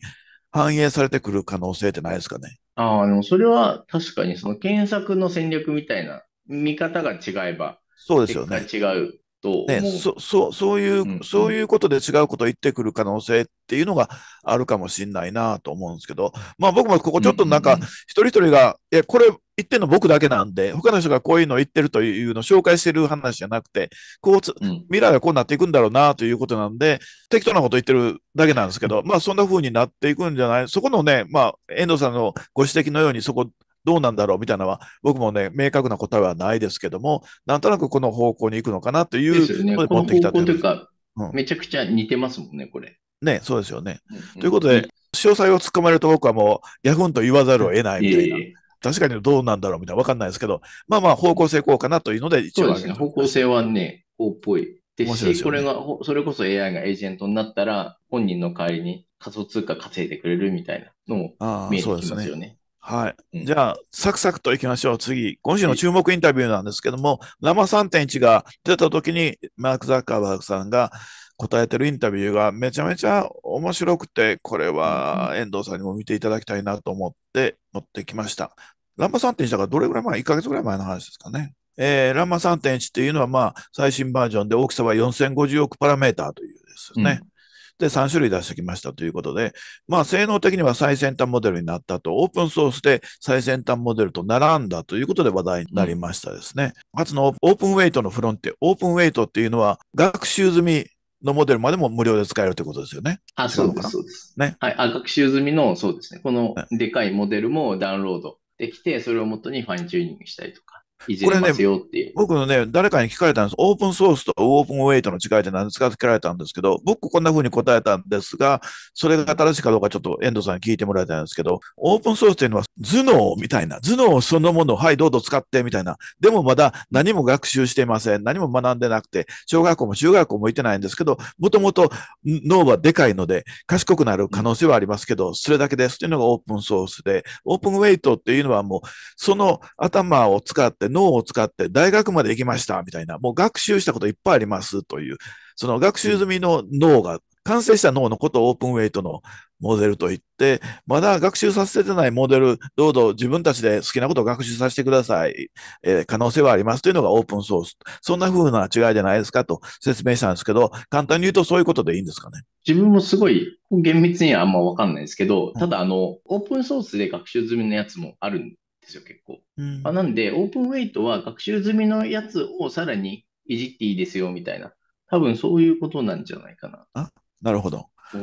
反映されてくる可能性ってないですかね。ああ、でもそれは確かにその検索の戦略みたいな見方が違えば、そうですよね。違うと、ね、そそそういう、うん、そういうことで違うことを言ってくる可能性っていうのがあるかもしれないなと思うんですけど、まあ僕もここちょっとなんか、一人一人が、いや、これ言ってるの僕だけなんで、他の人がこういうの言ってるというのを紹介してる話じゃなくて、こうつ、未来はこうなっていくんだろうなということなんで、適当なこと言ってるだけなんですけど、まあそんな風になっていくんじゃない、そこのね、まあ遠藤さんのご指摘のようにそこどうなんだろうみたいなのは、僕もね、明確な答えはないですけども、なんとなくこの方向に行くのかなというので持ってきたというか、うん、めちゃくちゃ似てますもんね、これ。ね、そうですよね。うんうん、ということで、詳細を突っ込まれると僕はもう、ヤフンと言わざるを得ないみたいな。いえいえ確かにどうなんだろうみたいな、わかんないですけど、まあまあ方向性こうかなというので、一応。ね、方向性はね、こうっぽい。ですし、ね、これが、それこそ AI がエージェントになったら、本人の代わりに仮想通貨稼いでくれるみたいなのも見えてきますよね。はい。じゃあ、サクサクといきましょう。次、今週の注目インタビューなんですけども、生3.1が出た時に、マーク・ザッカーバーグさんが答えてるインタビューがめちゃめちゃ面白くて、これは遠藤さんにも見ていただきたいなと思って持ってきました。ラマ3.1がどれぐらい前 ?1 ヶ月ぐらい前の話ですかね。えー、ラマ3.1っていうのは、まあ、最新バージョンで大きさは4050億パラメーターというですね。うんで、3種類出してきましたということで、まあ、性能的には最先端モデルになったと、オープンソースで最先端モデルと並んだということで話題になりましたですね。うん、初のオープンウェイトのフロンテ、オープンウェイトっていうのは、学習済みのモデルまでも無料で使えるということですよね。あ、そうです、そうです。ね。はい。あ、学習済みの、そうですね。このでかいモデルもダウンロードできて、それをもとにファインチューニングしたりとか。いじれますよっていう。ね、僕のね、誰かに聞かれたんです。オープンソースとオープンウェイトの違いって何ですかって聞かれたんですけど、僕こんな風に答えたんですが、それが正しいかどうかちょっと遠藤さんに聞いてもらいたいんですけど、オープンソースっていうのは頭脳みたいな、頭脳そのもの、はい、どうぞ使ってみたいな。でもまだ何も学習していません。何も学んでなくて、小学校も中学校も行ってないんですけど、もともと脳はでかいので、賢くなる可能性はありますけど、それだけですっていうのがオープンソースで、オープンウェイトっていうのはもう、その頭を使ってって脳を使って大学まで行きましたみたいな、もう学習したこといっぱいありますという、その学習済みの脳が、完成した脳のことをオープンウェイトのモデルといって、まだ学習させてないモデル、どうぞ自分たちで好きなことを学習させてください。えー、可能性はありますというのがオープンソース。そんな風な違いじゃないですかと説明したんですけど、簡単に言うとそういうことでいいんですかね。自分もすごい厳密にはあんまわかんないですけど、ただあの、オープンソースで学習済みのやつもあるんですよ、結構。あなんで、オープンウェイトは学習済みのやつをさらにいじっていいですよ、みたいな。多分そういうことなんじゃないかな。あなるほど。は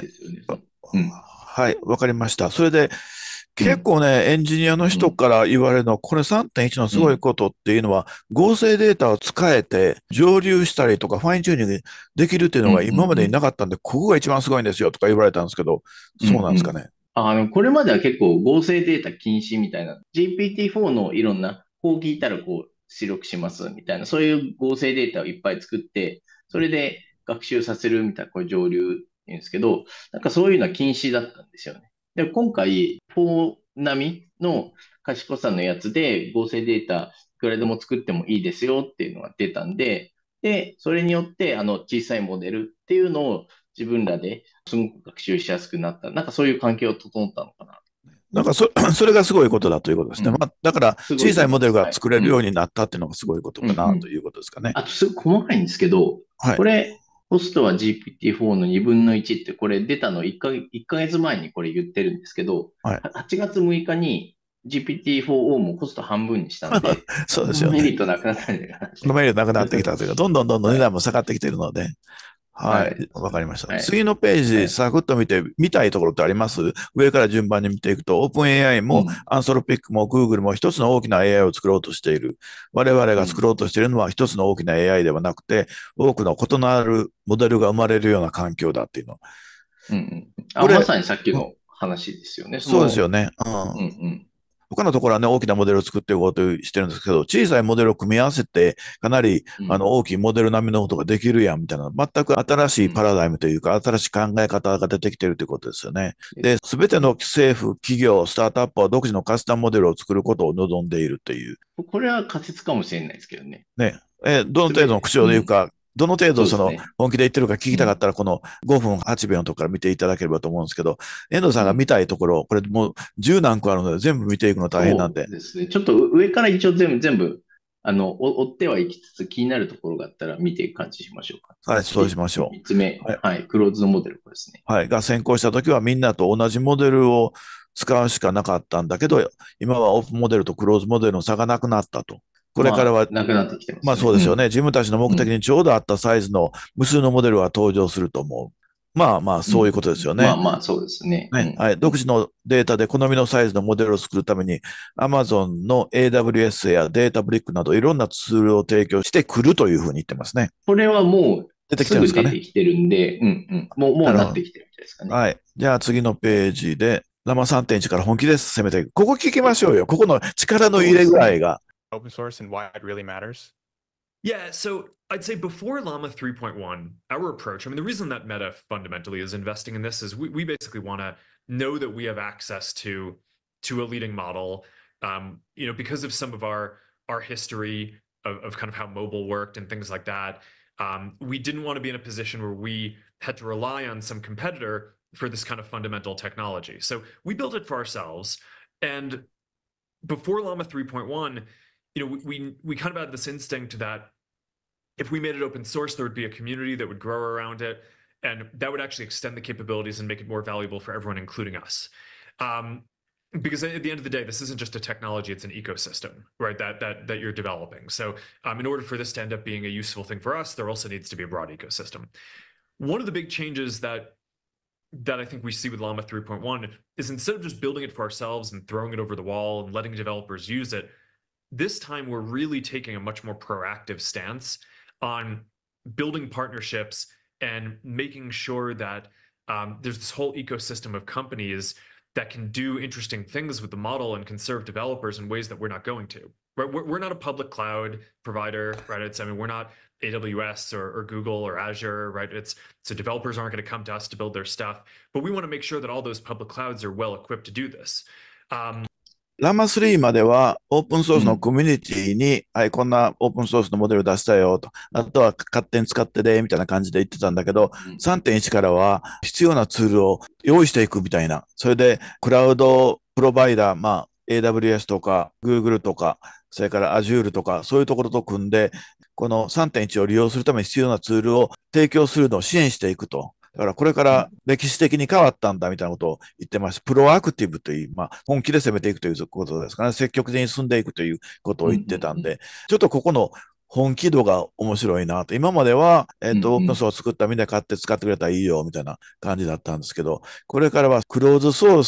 いはい、わかりました。それで、結構ね、エンジニアの人から言われるのは、これ3.1のすごいことっていうのは、うん、合成データを使えて、蒸留したりとか、ファインチューニングできるっていうのが今までになかったんで、ここが一番すごいんですよとか言われたんですけど、そうなんですかね。あの、これまでは結構合成データ禁止みたいな、GPT-4 のいろんな、こう聞いたらこう出力しますみたいな、そういう合成データをいっぱい作って、それで学習させるみたいな、これ上流って言うんですけど、なんかそういうのは禁止だったんですよね。で、今回、4並みの賢さのやつで合成データいくらでも作ってもいいですよっていうのが出たんで、で、それによって、あの、小さいモデルっていうのを自分らですごく学習しやすくなった、なんかそういう環境を整ったのかな。なんかそ それがすごいことだということですね。うん、まあ、だから小さいモデルが作れるようになったっていうのがすごいことかなということですかね。うんうん、あとすごい細かいんですけど、はい、これ、コストは GPT-4 の2分の1って、これ出たの1か ,1 ヶ月前にこれ言ってるんですけど、はい、8月6日に GPT-4 をもコスト半分にしたので、そうですよメリットなくなったんじゃないかな。メリットなくなってきたというか、どんどんどんどん値段も下がってきてるので、はい。わ、はい、かりました、はい、次のページ、サクッと見て、見たいところってあります上から順番に見ていくと、OpenAI も、アンソロピックも Google も一つの大きな AI を作ろうとしている。我々が作ろうとしているのは一つの大きな AI ではなくて、多くの異なるモデルが生まれるような環境だっていうの。うん、うん。あ、まさにさっきの話ですよね。そうですよね。うん。うん、うん他のところはね、大きなモデルを作っていこうとしてるんですけど、小さいモデルを組み合わせて、かなり、あの、大きいモデル並みのことができるやん、みたいな、全く新しいパラダイムというか、新しい考え方が出てきてるということですよね。で、すべての政府、企業、スタートアップは独自のカスタムモデルを作ることを望んでいるという。これは仮説かもしれないですけどね。ね。え、どの程度の口調で言うか、どの程度その本気で言ってるか聞きたかったら、この5分8秒のとこから見ていただければと思うんですけど、遠藤さんが見たいところ、これもう十何個あるので全部見ていくの大変なんで。ですね。ちょっと上から一応全部、全部、あの、追ってはいきつつ気になるところがあったら見ていく感じしましょうか。はい、そうしましょう。3つ目、はい、はい、クローズのモデルですね。はい、が先行した時はみんなと同じモデルを使うしかなかったんだけど、今はオープンモデルとクローズモデルの差がなくなったと。これからは、まあ、なくなってきてます、ね、まあそうですよね、自分たちの目的にちょうどあったサイズの無数のモデルは登場すると思う。まあまあ、そういうことですよね。うん、まあまあ、そうですね、ねはい。独自のデータで好みのサイズのモデルを作るために、Amazon の AWS やデータブリックなどいろんなツールを提供してくるというふうに言ってますね。これはもう、出てきてるんですかね。出てきてるんで、うんうん。もう、もうなってきてるんじゃないですかね。はい。じゃあ次のページで、ラマ3.1から本気です、攻めていく。ここ聞きましょうよ。ここの力の入れ具合が。open source and why it really matters? Yeah, so I'd say before Llama 3.1, our approach, I mean, the reason that Meta fundamentally is investing in this is we, we basically want to know that we have access to to a leading model, um, you know, because of some of our our history of, of kind of how mobile worked and things like that. Um, we didn't want to be in a position where we had to rely on some competitor for this kind of fundamental technology. So we built it for ourselves. And before Llama 3.1, you know, we we kind of had this instinct that if we made it open source, there would be a community that would grow around it, and that would actually extend the capabilities and make it more valuable for everyone, including us. Um, because at the end of the day, this isn't just a technology; it's an ecosystem, right? That that that you're developing. So, um, in order for this to end up being a useful thing for us, there also needs to be a broad ecosystem. One of the big changes that that I think we see with Llama 3.1 is instead of just building it for ourselves and throwing it over the wall and letting developers use it, this time, we're really taking a much more proactive stance on building partnerships and making sure that um, there's this whole ecosystem of companies that can do interesting things with the model and can serve developers in ways that we're not going to. Right? We're, we're not a public cloud provider, right? It's, I mean, we're not AWS or, or Google or Azure, right? It's so developers aren't going to come to us to build their stuff, but we want to make sure that all those public clouds are well equipped to do this. Um, ラマ3まではオープンソースのコミュニティに、うん、はい、こんなオープンソースのモデル出したよと、あとは勝手に使ってで、みたいな感じで言ってたんだけど、うん、3.1からは必要なツールを用意していくみたいな。それで、クラウドプロバイダー、まあ、AWS とか Google とか、それから Azure とか、そういうところと組んで、この3.1を利用するために必要なツールを提供するのを支援していくと。だからこれから歴史的に変わったんだみたいなことを言ってました。プロアクティブという、まあ、本気で攻めていくということですかね。積極的に進んでいくということを言ってたんで、ちょっとここの本気度が面白いなと。今までは、えっ、ー、と、オープンソース作ったみんな買って使ってくれたらいいよ、みたいな感じだったんですけど、これからはクローズソー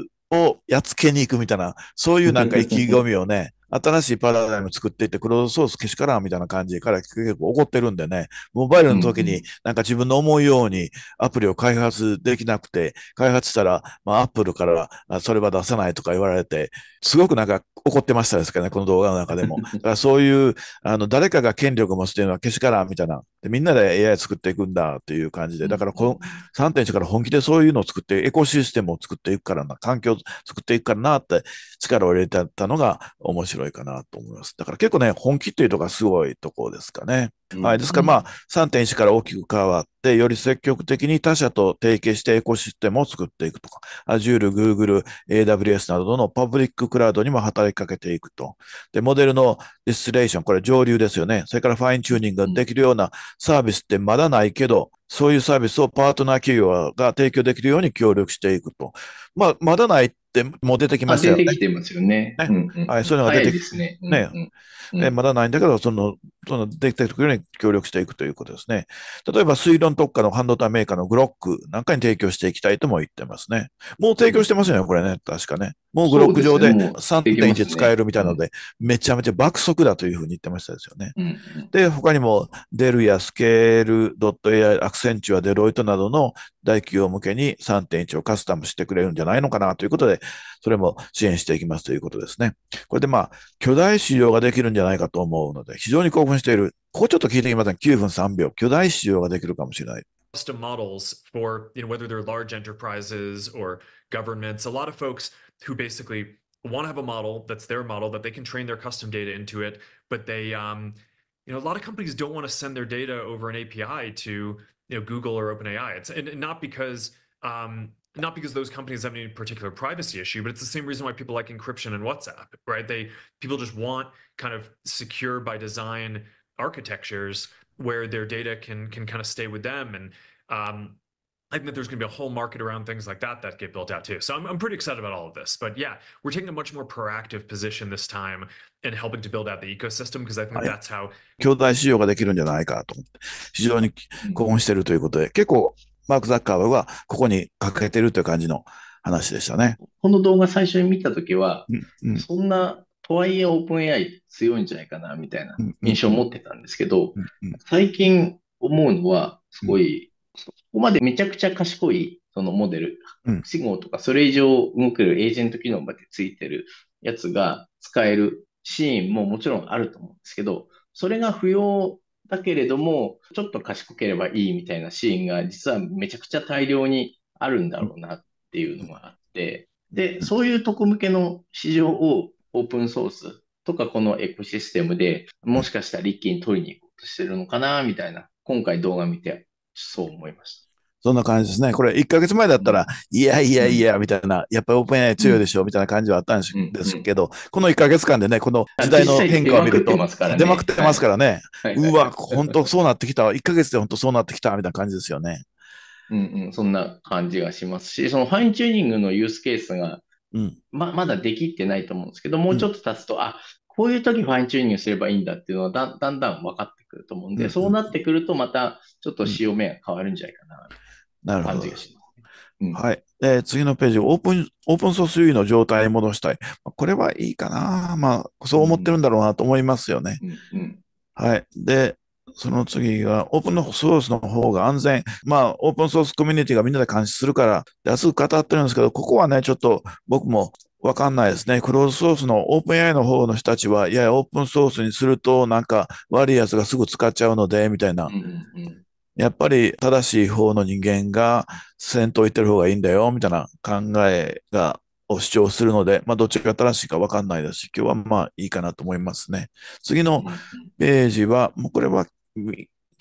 スをやっつけに行くみたいな、そういうなんか意気込みをね、新しいパラダイム作っていって、クロードソースけしからんみたいな感じから結構怒ってるんでね、モバイルの時になんか自分の思うようにアプリを開発できなくて、開発したら、まあ、アップルからそれは出さないとか言われて、すごくなんか怒ってましたですかね、この動画の中でも。だからそういう、あの、誰かが権力を持つというのはけしからんみたいな。でみんなで AI 作っていくんだっていう感じで、だからこの3.1から本気でそういうのを作って、エコシステムを作っていくからな、環境を作っていくからなって力を入れてたのが面白い。白いかなと思います。だから結構ね、本気っていうとこがすごいとこですかね。うん、はい。ですからまあ、3.1から大きく変わって、より積極的に他社と提携してエコシステムを作っていくとか、Azure、Google、AWS などのパブリッククラウドにも働きかけていくと。で、モデルのディスレーション、これ上流ですよね。それからファインチューニングができるようなサービスってまだないけど、そういうサービスをパートナー企業が提供できるように協力していくと。まあ、まだないでも出てきましたよね。出てきてますよね。ねうんうん、はい、そういうのが出てきて、ね、うんうん、ね、まだないんだけど、そのそのできてくるように協力していくということですね。例えば水論特化の半導体メーカーのグロックなんかに提供していきたいとも言ってますね。もう提供してますよね、これね、確かね。もうグロック上で3.1使えるみたいなので、めちゃめちゃ爆速だというふうに言ってましたですよね。で、他にもデルやスケール .ai、アクセンチュア、デロイトなどの大企業向けに3.1をカスタムしてくれるんじゃないのかなということで、それも支援していきますということですね。これでまあ、巨大市場ができるんじゃないかと思うので、非常に興奮分している。ここちょっと聞いてみません。9分3秒。巨大市場ができるかもしれない。Custom models for, you know, whether they're large enterprises or governments, a lot of folks who basically want to have a model that's their model that they can train their custom data into it, but they, um, you know, a lot of companies don't want to send their data over an API to, you know, Google or OpenAI. It's and, and not because um, not because those companies have any particular privacy issue, but it's the same reason why people like encryption and WhatsApp, right? They people just want kind of secure by design architectures where their data can can kind of stay with them. And um, I think that there's going to be a whole market around things like that that get built out too. So I'm I'm pretty excited about all of this. But yeah, we're taking a much more proactive position this time and helping to build out the ecosystem because I think that's how 兄弟市場ができるんじゃないかと思って非常に興奮しているということで結構マーク・ザッカーバーグはここにかけてるという感じの話でしたね。この動画最初に見たときは、うんうん、そんな、とはいえオープン AI 強いんじゃないかな、みたいな印象を持ってたんですけど、うんうん、最近思うのは、すごい、うん、そこまでめちゃくちゃ賢い、そのモデル、信、号、とか、それ以上動けるエージェント機能までついてるやつが使えるシーンももちろんあると思うんですけど、それが不要だけれども、ちょっと賢ければいいみたいなシーンが、実はめちゃくちゃ大量にあるんだろうなっていうのがあって、で、そういうとこ向けの市場をオープンソースとかこのエコシステムでもしかしたら一気に取りに行こうとしてるのかな、みたいな、今回動画見てそう思いました。そんな感じですね。これ1ヶ月前だったら、いやいやいや、みたいな、やっぱりオープン AI 強いでしょ、みたいな感じはあったんですけど、この1ヶ月間でね、この時代の変化を見ると、出まくってますからね。うわ、本当そうなってきた。1ヶ月で本当そうなってきた、みたいな感じですよね。うんうん、そんな感じがしますし、そのファインチューニングのユースケースが、うんままだできてないと思うんですけど、もうちょっと経つと、あこういう時ファインチューニングすればいいんだっていうのはだだんだん分かってくると思うんで、そうなってくるとまたちょっと潮目が変わるんじゃないかな、なるほど。感じがします。はい。で、次のページ、オープン、オープンソース優位の状態に戻したい。これはいいかな。まあ、そう思ってるんだろうなと思いますよね。うんうん、はい。で、その次が、オープンソースの方が安全。まあ、オープンソースコミュニティがみんなで監視するから、安く語ってるんですけど、ここはね、ちょっと僕もわかんないですね。クローズソースのオープン AI の方の人たちは、いや、オープンソースにすると、なんか悪いやつがすぐ使っちゃうので、みたいな。うんうんやっぱり正しい方の人間が先頭行ってる方がいいんだよ、みたいな考えが、を主張するので、まあ、どっちが正しいかわかんないですし、今日はまあいいかなと思いますね。次のページは、もうこれは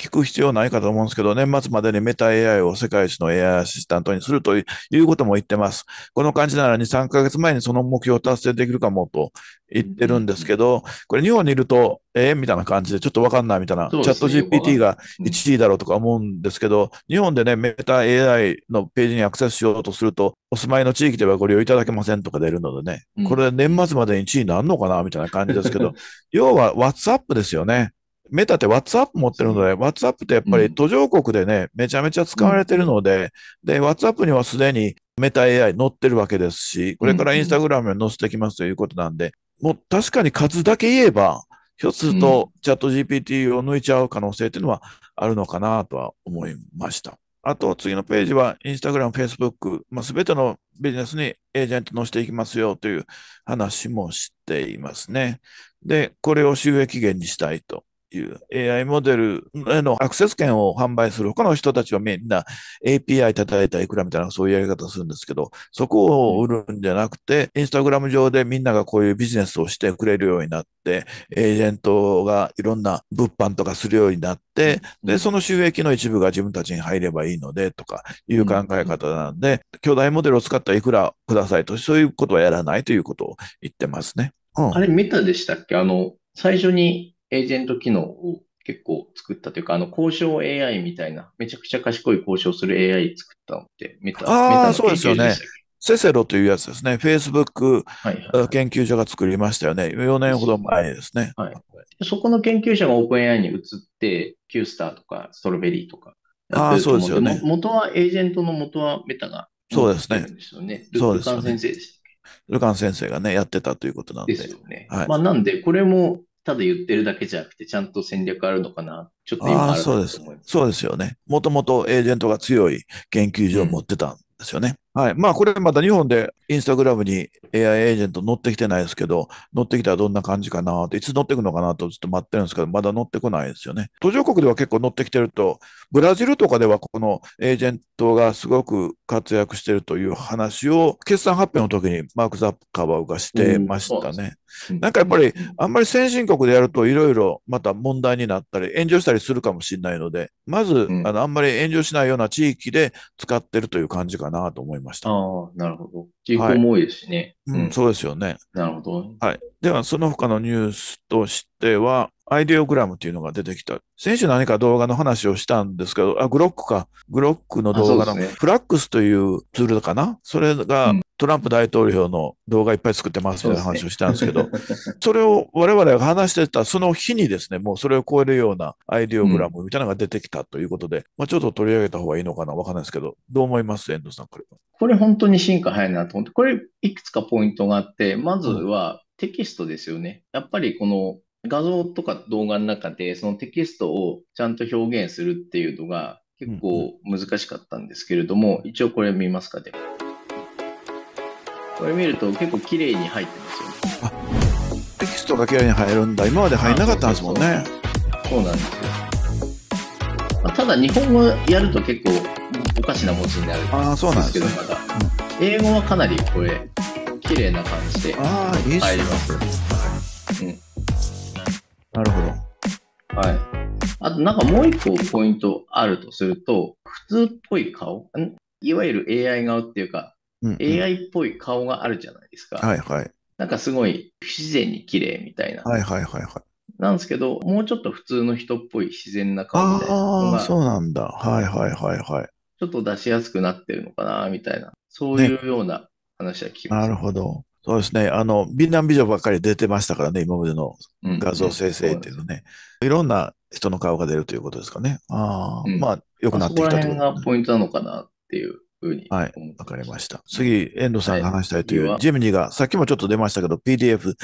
聞く必要ないかと思うんですけど、年末までにメタ AI を世界一の AI アシスタントにするということも言ってます。この感じなら2、3ヶ月前にその目標を達成できるかもと言ってるんですけど、これ日本にいると、ええー、みたいな感じでちょっとわかんないみたいな、チャット GPT が1位だろうとか思うんですけど、日本でね、メタ AI のページにアクセスしようとすると、お住まいの地域ではご利用いただけませんとか出るのでね、これ年末までに1位になるのかなみたいな感じですけど、要は WhatsApp ですよね。メタってワッツアップ持ってるので、ワッツアップってやっぱり途上国でね、めちゃめちゃ使われてるので、で、ワッツアップにはすでにメタ AI 載ってるわけですし、これからインスタグラムに載せてきますということなんで、もう確かに数だけ言えば、ひょっとするとチャット GPT を抜いちゃう可能性っていうのはあるのかなとは思いました。あと、次のページは、インスタグラム、フェイスブック、まあ、すべてのビジネスにエージェント載せていきますよという話もしていますね。で、これを収益源にしたいと。いう AI モデルへのアクセス権を販売する他の人たちはみんな API 叩いたいくらみたいなそういうやり方するんですけど、そこを売るんじゃなくて、インスタグラム上でみんながこういうビジネスをしてくれるようになって、エージェントがいろんな物販とかするようになって、で、その収益の一部が自分たちに入ればいいのでとかいう考え方なんで、巨大モデルを使ったらいくらくださいと、そういうことはやらないということを言ってますね。うん、あれ、見たでしたっけあの、最初にエージェント機能を結構作ったというか、あの、交渉 AI みたいな、めちゃくちゃ賢い交渉する AI 作ったのって、メタ、ああ、そうですよね。セセロというやつですね。Facebook 研究所が作りましたよね。4年ほど前ですね。はい。そこの研究者が OpenAI に移って、Q スターとかストロベリーとか。ああ、そうですよね。元は、エージェントの元はメタが、ね、そうですね。そうですルカ先ね。ルカン先生がね、やってたということなんで。ですよね。はい、まあ、なんで、これもただ言ってるだけじゃなくて、ちゃんと戦略あるのかな、ちょっと今あると思います。そうです。そうですよね。もともとエージェントが強い研究所を持ってたんですよね。はい。まあ、これまだ日本でインスタグラムに AI エージェント乗ってきてないですけど、乗ってきたらどんな感じかなって、いつ乗ってくのかなとずっと待ってるんですけど、まだ乗ってこないですよね。途上国では結構乗ってきてると、ブラジルとかではこのエージェントがすごく活躍してるという話を、決算発表の時にマーク・ザッカーバーがしてましたね。なんかやっぱり、あんまり先進国でやるといろいろまた問題になったり、炎上したりするかもしれないので、まず、あの、あんまり炎上しないような地域で使ってるという感じかなと思います。いました。ああ、なるほど。人口も多いですしね、はい、うん。そうですよね。なるほど。はい。では、その他のニュースとしては、アイデオグラムっていうのが出てきた。先週何か動画の話をしたんですけど、あ、グロックか。グロックの動画の、ね、フラックスというツールかなそれがトランプ大統領の動画いっぱい作ってますみたいな話をしたんですけど、そね、それを我々が話してたその日にですね、もうそれを超えるようなアイディオグラムみたいなのが出てきたということで、うん、まあちょっと取り上げた方がいいのかなわかんないですけど、どう思います遠藤さん、これは。これ本当に進化早いなと思って、これいくつかポイントがあって、まずは、テキストですよね。やっぱりこの画像とか動画の中でそのテキストをちゃんと表現するっていうのが結構難しかったんですけれども、うんうん、一応これ見ますかで、ね、これ見ると結構綺麗に入ってますよねあテキストが綺麗に入るんだ今まで入んなかったんですもんねそうなんですよ、まあ、ただ日本語やると結構おかしな文字になるんですけどまだ、うん、英語はかなりこれ綺麗な感じで入ります、はい、うんなるほど。はい。あと、なんかもう一個ポイントあるとすると、普通っぽい顔、いわゆる AI 顔っていうか、うんうん、AI っぽい顔があるじゃないですか。はいはい。なんかすごい不自然に綺麗みたいな。はいはいはいはい。なんですけど、もうちょっと普通の人っぽい自然な顔みたいなのが。そうなんだ。はいはいはいはい。ちょっと出しやすくなってるのかな、みたいな。そういうような話は聞きます、ね、なるほど。そうですね。あの、美男美女ばっかり出てましたからね、今までの画像生成っていうのね。うん、いろんな人の顔が出るということですかね。ああ、うん、まあ、良くなってきたとこと、辺がポイントなのかなっていう。ふうにはい、わかりました。次、遠藤さんが話したいという、はい、ジェミニが、さっきもちょっと出ましたけど、PDF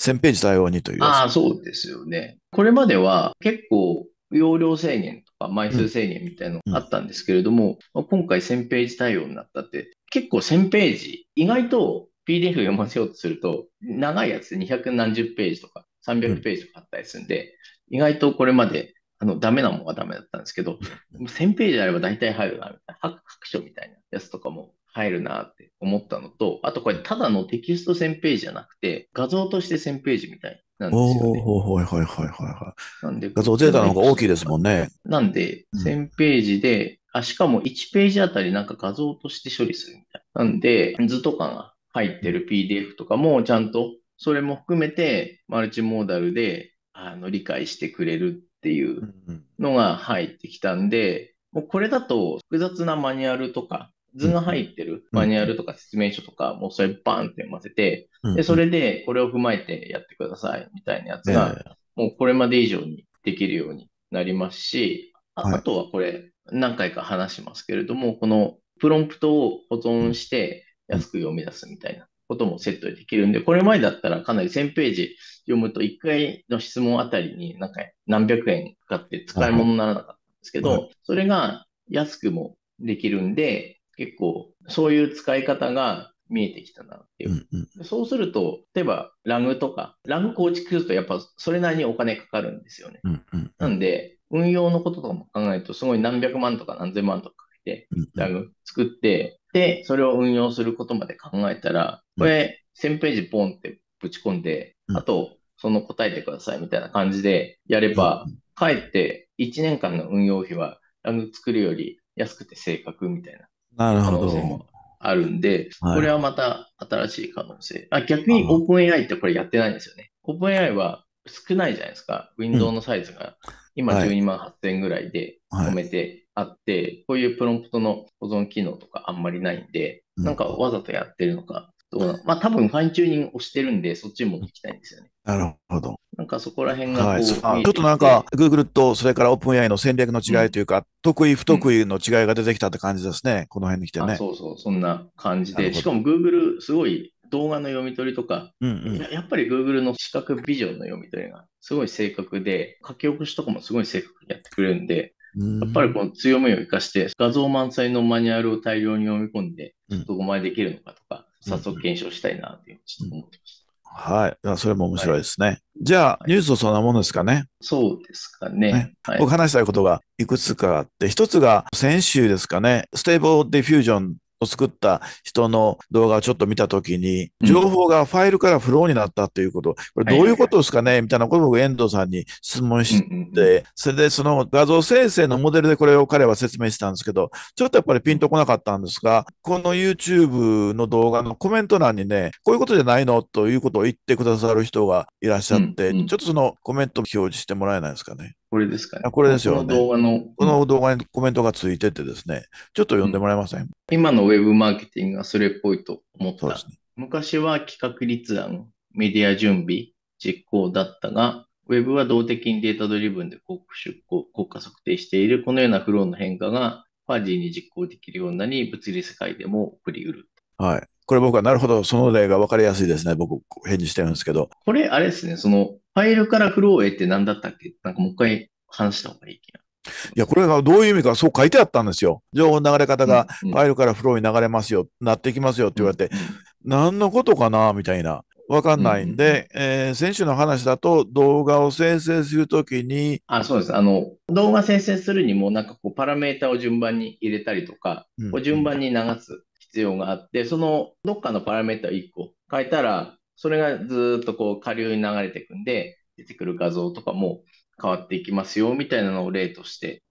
1000ページ対応にという。ああ、そうですよね。これまでは結構容量制限とか枚数制限みたいなのがあったんですけれども、うんうん、今回1000ページ対応になったって、結構1000ページ、意外と PDF 読ませようとすると、長いやつで200何十ページとか300ページとかあったりするんで、うん、意外とこれまであの、ダメなものはダメだったんですけど、1000ページあれば大体入るな、みたいな、白書みたいなやつとかも入るなって思ったのと、あとこれただのテキスト1000ページじゃなくて、画像として1000ページみたいなんですよ、ね。おおはいはいはいはい。なんで、画像データの方が大きいですもんね。なんで、1000ページで、うん、あしかも1ページあたりなんか画像として処理するみたいな。なんで、図とかが入ってる PDF とかもちゃんとそれも含めてマルチモーダルであの理解してくれるっていうのが入ってきたんで、もうこれだと複雑なマニュアルとか図が入ってるマニュアルとか説明書とか、もうそれバンって読ませて、で、それでこれを踏まえてやってくださいみたいなやつが、もうこれまで以上にできるようになりますし、ああとはこれ何回か話しますけれども、このプロンプトを保存して、安く読み出すみたいなこともセットでできるんで、これ前だったらかなり1000ページ読むと1回の質問あたりになんか何百円かかって使い物にならなかったんですけど、はいはい、それが安くもできるんで、結構そういう使い方が見えてきたなっていう。うんうん、そうすると、例えばラグとか、ラグ構築するとやっぱそれなりにお金かかるんですよね。うんうん、なんで、運用のこととかも考えると、すごい何百万とか何千万とかかけて、ラグ作って、で、それを運用することまで考えたら、これ、1000ページポンってぶち込んで、あと、その答えてくださいみたいな感じでやれば、かえって1年間の運用費は、ラグ作るより安くて正確みたいな可能性もあるんで、これはまた新しい可能性。あ逆に OpenAI ってこれやってないんですよね。OpenAI は少ないじゃないですか。ウィンドウのサイズが。今12万8000ぐらいで止めてあって、こういうプロンプトの保存機能とかあんまりないんで、なんかわざとやってるのか、どうまあ多分ファインチューニングをしてるんで、そっちも行きたいんですよね。なるほど。なんかそこら辺がはい、ちょっとなんか、グーグルとそれからオープン AI の戦略の違いというか、うん、得意、不得意の違いが出てきたって感じですね、うん、この辺に来てね。そうそう、そんな感じで、しかもグーグルすごい動画の読み取りとか、うんうん、ややっぱり Google の視覚ビジョンの読み取りがすごい正確で、書き起こしとかもすごい正確にやってくれるんで、やっぱりこの強みを生かして、画像満載のマニュアルを大量に読み込んで、どこまでできるのかとか、早速検証したいなっていうちょっと思ってました。はい。それも面白いですね。はい、じゃあ、ニュースはそんなものですかね。そうですかね。ねはい、僕話したいことがいくつかあって、一つが先週ですかね、ステーブルディフュージョンを作った人の動画をちょっと見たときに、情報がファイルからフローになったということ、これどういうことですかねみたいなことを僕、遠藤さんに質問して、それでその画像生成のモデルでこれを彼は説明したんですけど、ちょっとやっぱりピンとこなかったんですが、この YouTube の動画のコメント欄にね、こういうことじゃないのということを言ってくださる人がいらっしゃって、ちょっとそのコメント表示してもらえないですかね。これですかね。あこれですよ、ね、この動画の。この動画にコメントがついててですね、ちょっと読んでもらえません、うん、今のウェブマーケティングはそれっぽいと思った。ね、昔は企画立案、メディア準備、実行だったが、ウェブは動的にデータドリブンで広告出向、国家測定している、このようなフローの変化が、ファジーに実行できるようになり、物理世界でも起こり得る。はい。これ僕はなるほど、その例が分かりやすいですね。僕、返事してるんですけど。これ、あれですね、その、ファイルからフローへって何だったっけなんかもう一回話した方がいいけないや、これがどういう意味か、そう書いてあったんですよ。情報の流れ方が、ファイルからフローに流れますよ、なってきますよって言われて、何のことかなみたいな。わかんないんで、うん、えー、先週の話だと動画を生成するときに。あ、そうです。あの、動画生成するにもなんかこうパラメータを順番に入れたりとか、うん、順番に流す必要があって、そのどっかのパラメータを1個変えたら、それがずっとこう下流に流れていくんで、出てくる画像とかも変わっていきますよ、みたいなのを例として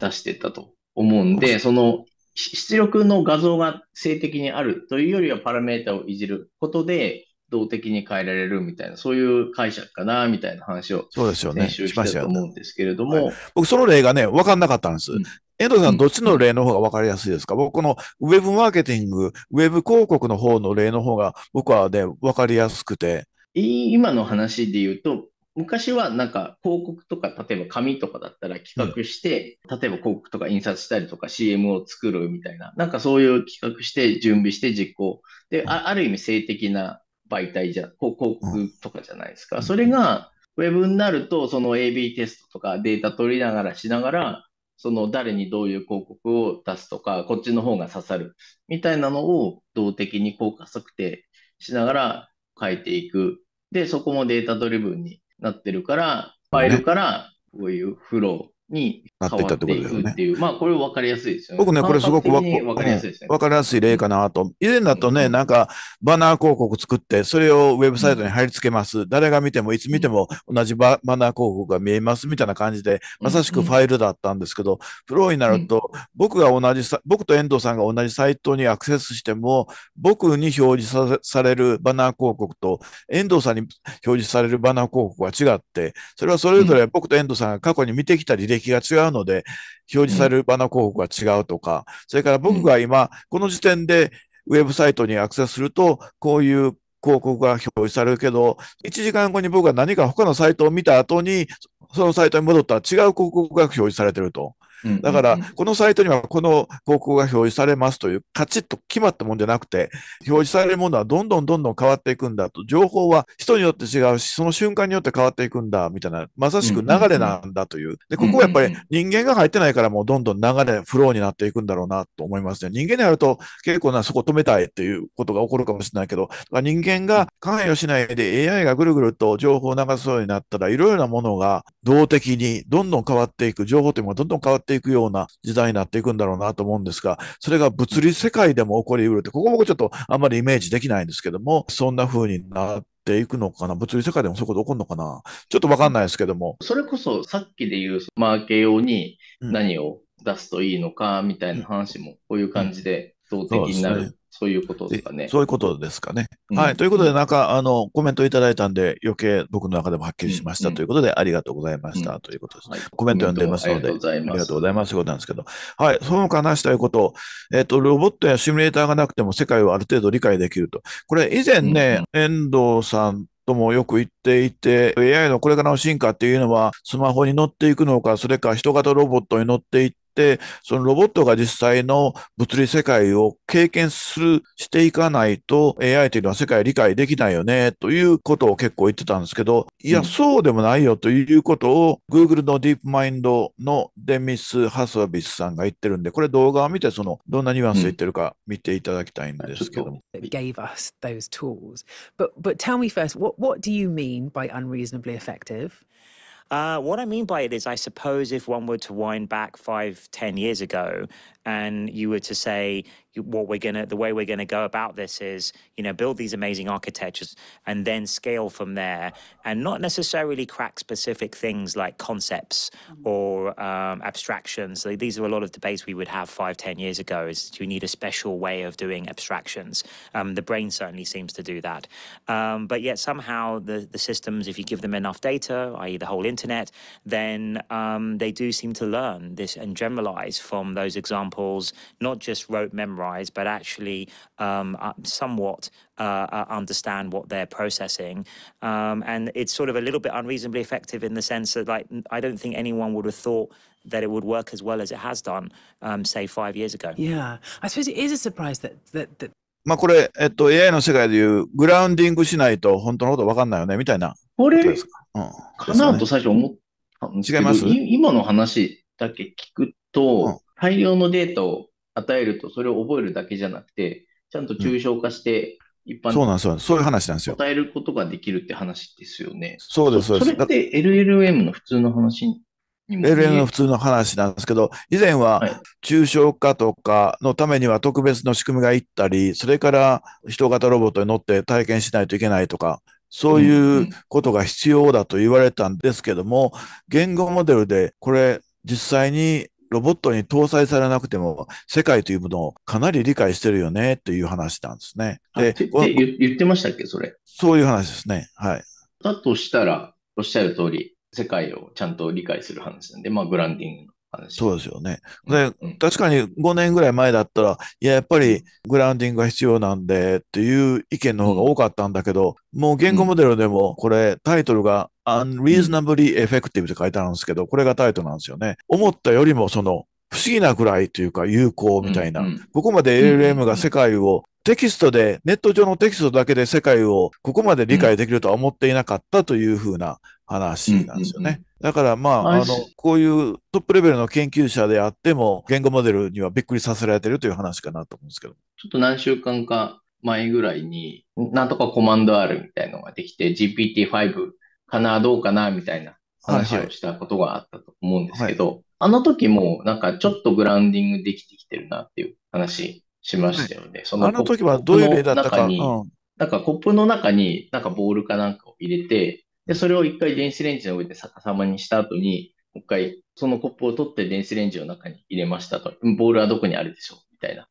出してたと思うんで、うん、その出力の画像が性的にあるというよりはパラメータをいじることで、動的に変えられるみたいな、そういう解釈かな、みたいな話を、練習したと思うんですけれども、ねはい。僕、その例がね、分かんなかったんです。うん遠藤さん、どっちの例の方が分かりやすいですか、うん、僕のウェブマーケティング、ウェブ広告の方の例の方が僕はね、分かりやすくて。今の話で言うと、昔はなんか広告とか、例えば紙とかだったら企画して、うん、例えば広告とか印刷したりとか CM を作るみたいな、なんかそういう企画して準備して実行。で、あある意味性的な媒体じゃ、広告とかじゃないですか。うん、それがウェブになると、その AB テストとかデータ取りながらしながら、その誰にどういう広告を出すとか、こっちの方が刺さるみたいなのを動的に効果測定しながら変えていく。で、そこもデータドリブンになってるから、ファイルからこういうフローになっていったってことだよね。まあ、これ分かりやすいですよね。僕ね、これすごく分かりやすいですね。分かりやすい例かなと。以前だとね、なんか、バナー広告作って、それをウェブサイトに貼り付けます。誰が見ても、いつ見ても同じバナー広告が見えますみたいな感じで、まさしくファイルだったんですけど、プロになると、僕が同じ、僕と遠藤さんが同じサイトにアクセスしても、僕に表示されるバナー広告と、遠藤さんに表示されるバナー広告は違って、それはそれぞれ僕と遠藤さんが過去に見てきた履歴が違うんので、表示されるバナー広告が違うとか、それから僕が今、この時点でウェブサイトにアクセスすると、こういう広告が表示されるけど、1時間後に僕が何か他のサイトを見た後に、そのサイトに戻ったら違う広告が表示されてると。だから、このサイトにはこの広告が表示されますという、カチッと決まったもんじゃなくて、表示されるものはどんどんどんどん変わっていくんだと、情報は人によって違うし、その瞬間によって変わっていくんだ、みたいな、まさしく流れなんだという。で、ここはやっぱり人間が入ってないからもうどんどん流れ、フローになっていくんだろうなと思いますね。人間でやると結構な、そこ止めたいっていうことが起こるかもしれないけど、人間が関与しないで AI がぐるぐると情報を流すようになったら、いろいろなものが動的にどんどん変わっていく、情報というものがどんどん変わっていくていくような時代になっていくんだろうなと思うんですが、それが物理世界でも起こりうるって、ここ僕ちょっとあんまりイメージできないんですけども、そんな風になって、ていくのかな物理世界でもそういうこと起こるのかなちょっとわかんないですけども。それこそさっきで言うマーケ用に何を出すといいのかみたいな話もこういう感じで動的になるそういうことですかね。そういうことですかね。うん、はい。ということで、なんか、あの、コメントいただいたんで、余計僕の中でもはっきりしましたということで、うん、ありがとうございました、ということです、はい。コメント読んでますので、ありがとうございますということなんですけど、はい。その話したいこと、えっ、ー、と、ロボットやシミュレーターがなくても世界をある程度理解できると。これ、以前ね、うん、遠藤さんともよく言っていて、AI のこれからの進化っていうのは、スマホに乗っていくのか、それか人型ロボットに乗っていっ、そのロボットが実際の物理世界を経験する、していかないと AI というのは世界理解できないよね、ということを結構言ってたんですけど、いや、そうでもないよということを Google の DeepMind のデミス・ハスワビスさんが言ってるんで、これ動画を見て、その、どんなニュアンス言ってるか見ていただきたいんですけども。gave us those tools. But, but tell me first, what, what do you mean by unreasonably effective? Uh, what I mean by it is, I suppose if one were to wind back five, ten years ago and you were to say what we're going to the way we're going to go about this is you know build these amazing architectures and then scale from there and not necessarily crack specific things like concepts mm. or um, abstractions so these are a lot of debates we would have five ten years ago is do you need a special way of doing abstractions um, the brain certainly seems to do that um, but yet somehow the, the systems if you give them enough data i.e the whole internet then um, they do seem to learn this and generalize from those examples examples, not just rote memorize, but actually um, uh, somewhat uh, uh, understand what they're processing. Um, and it's sort of a little bit unreasonably effective in the sense that, like, I don't think anyone would have thought that it would work as well as it has done, um, say, five years ago. Yeah. I suppose it is a surprise that, that, that まあこれ、えっと、AI の世界でいうグラウンディングしないと本当のこと分かんないよねみたいなこれですか,、うん、かなと最初思ったんですけど、違います今の話だけ聞くと、大量のデータを与えると、それを覚えるだけじゃなくて、ちゃんと抽象化して、一般そうなんですよ。そういう話なんですよ。答えることができるって話ですよね。そうです、そうです。それって LLM の普通の話に LLM の普通の話なんですけど、以前は抽象化とかのためには特別の仕組みがいったり、それから人型ロボットに乗って体験しないといけないとか、そういうことが必要だと言われたんですけども、言語モデルでこれ実際にロボットに搭載されなくても、世界というものをかなり理解してるよね、という話なんですね。で、言ってましたっけ、それ。そういう話ですね。はい。だとしたら、おっしゃる通り、世界をちゃんと理解する話なんで、まあ、グランディングの話。そうですよね。で、うん、確かに5年ぐらい前だったら、いや、やっぱりグランディングが必要なんでっていう意見の方が多かったんだけど、うん、もう言語モデルでもこれ、タイトルが unreasonably effective って書いてあるんですけど、これがタイトなんですよね。思ったよりもその不思議なくらいというか有効みたいな、うんうん、ここまで LLM が世界をテキストで、ネット上のテキストだけで世界をここまで理解できるとは思っていなかったというふうな話なんですよね。だからまあ、あの、こういうトップレベルの研究者であっても、言語モデルにはびっくりさせられてるという話かなと思うんですけど。ちょっと何週間か前ぐらいに、なんとかコマンド R みたいのができて、GPT-5 かな、どうかな、みたいな話をしたことがあったと思うんですけど、はいはい、あの時もなんかちょっとグラウンディングできてきてるなっていう話しましたよね。はい、そのあの時はどういう例だったか。なんかコップの中になんかボールかなんかを入れて、で、それを一回電子レンジの上で逆さまにした後に、もう一回そのコップを取って電子レンジの中に入れましたと。ボールはどこにあるでしょうみたいな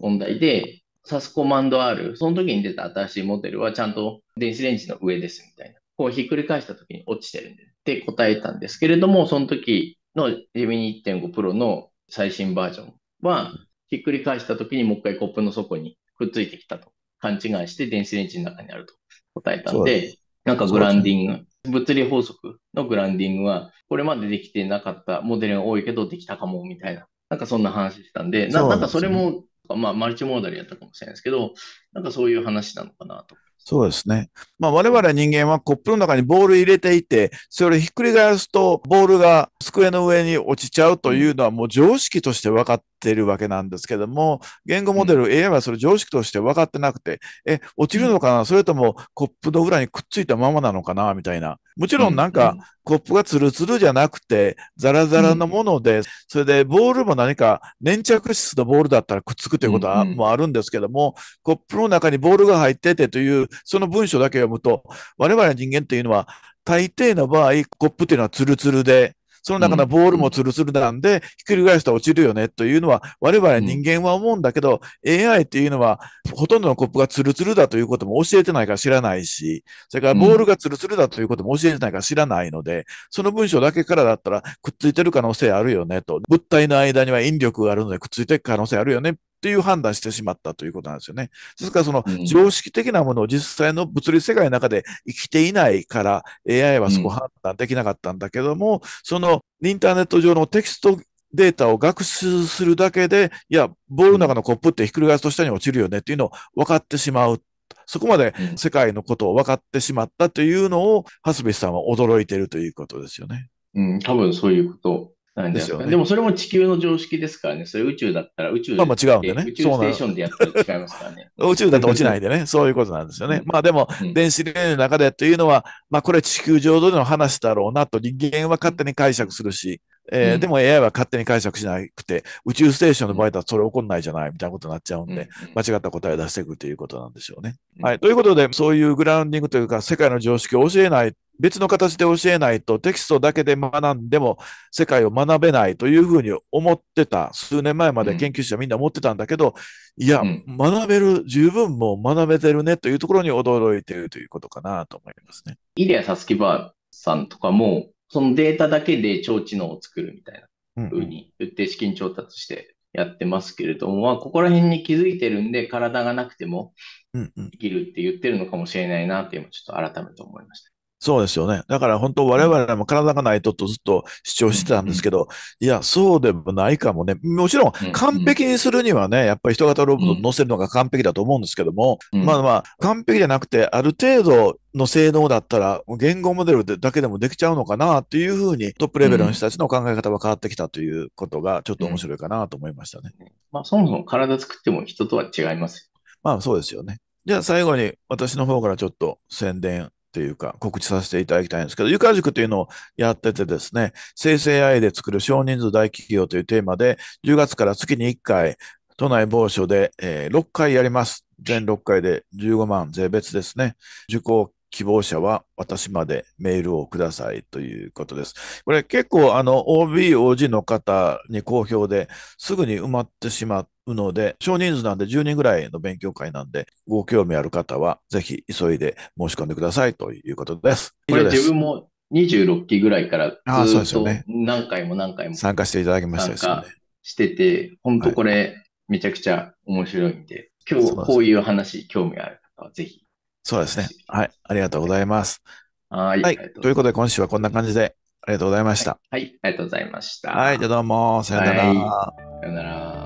問題で、サスコマンド R、その時に出た新しいモデルはちゃんと電子レンジの上ですみたいなこうひっくり返した時に落ちてるんでって答えたんですけれども、その時の Gemini1.5 Pro の最新バージョンは、ひっくり返した時にもう一回コップの底にくっついてきたと勘違いして電子レンジの中にあると答えたんで、なんかグランディング、物理法則のグランディングは、これまでできてなかったモデルが多いけどできたかもみたいな、なんかそんな話したんで、ななんかそれも、まあマルチモーダルやったかもしれないですけど、なんかそういう話なのかなとそうですね。まあ我々人間はコップの中にボール入れていて、それをひっくり返すとボールが机の上に落ちちゃうというのはもう常識として分かってるわけなんですけども、言語モデル、うん、AI はそれ常識として分かってなくて、え、落ちるのかな、それともコップの裏にくっついたままなのかなみたいな。もちろんなんか、コップがツルツルじゃなくて、ザラザラのもので、それでボールも何か粘着質のボールだったらくっつくということはもあるんですけども、コップの中にボールが入っててという、その文章だけ読むと、我々人間っていうのは、大抵の場合、コップっていうのはツルツルで、その中のボールもツルツルなんで、ひっくり返すと落ちるよねというのは、我々人間は思うんだけど、AI っていうのは、ほとんどのコップがツルツルだということも教えてないから知らないし、それからボールがツルツルだということも教えてないか知らないので、その文章だけからだったら、くっついてる可能性あるよねと。物体の間には引力があるので、くっついてる可能性あるよねっていう判断してしまったということなんですよね。ですからその常識的なものを実際の物理世界の中で生きていないから AI はそこ判断できなかったんだけども、そのインターネット上のテキストデータを学習するだけで、いや、ボールの中のコップってひっくり返すと下に落ちるよねっていうのを分かってしまう。そこまで世界のことを分かってしまったというのを、ハスビスさんは驚いているということですよね。うん、多分そういうことなんですよ、ね、でもそれも地球の常識ですからね。それ宇宙だったら宇宙まあまあ違うんでね。宇宙ステーションでやったら違いますからね。宇宙だと落ちないでね。そういうことなんですよね。まあでも、電子レンジの中でというのは、まあこれ地球上での話だろうなと人間は勝手に解釈するし、えー、うん、でも AI は勝手に解釈しなくて、宇宙ステーションの場合だとそれ起こんないじゃないみたいなことになっちゃうんで、間違った答えを出していくということなんでしょうね。はい。ということで、そういうグラウンディングというか、世界の常識を教えない別の形で教えないとテキストだけで学んでも世界を学べないというふうに思ってた。数年前まで研究者みんな思ってたんだけど、うん、いや、うん、学べる、十分もう学べてるねというところに驚いているということかなと思いますね。イデア・サスキバーさんとかも、そのデータだけで超知能を作るみたいなふうに言って資金調達してやってますけれども、うんここら辺に気づいてるんで体がなくても生きるって言ってるのかもしれないなって今ちょっと改めて思いました。そうですよね。だから本当我々も体がないととずっと主張してたんですけど、いや、そうでもないかもね。もちろん完璧にするにはね、やっぱり人型ロボット乗せるのが完璧だと思うんですけども、まあまあ、完璧じゃなくて、ある程度の性能だったら、言語モデルでだけでもできちゃうのかなっていうふうに、トップレベルの人たちの考え方は変わってきたということが、ちょっと面白いかなと思いましたね。まあ、そもそも体作っても人とは違います。まあ、そうですよね。じゃあ最後に私の方からちょっと宣伝ていうか、告知させていただきたいんですけど、ゆか塾というのをやっててですね、生成 AI で作る少人数大企業というテーマで、10月から月に1回、都内某所で、え6回やります。全6回で15万税別ですね。受講希望者は私までメールをくださいということです。これ結構あの OB、OG の方に好評ですぐに埋まってしまっので、少人数なんで10人ぐらいの勉強会なんで、ご興味ある方はぜひ急いで申し込んでくださいということです。これ自分も26期ぐらいからずっと何回も何回も、参加していただきましたでね。してて、本当これめちゃくちゃ面白いんで、はい、今日こういう話興味ある方はぜひ。そうですね。はい。ありがとうございます。はい。はい、いということで今週はこんな感じでありがとうございました。はい。はい、ありがとうございました。はい。じゃあどうも。さよなら。はい、さよなら。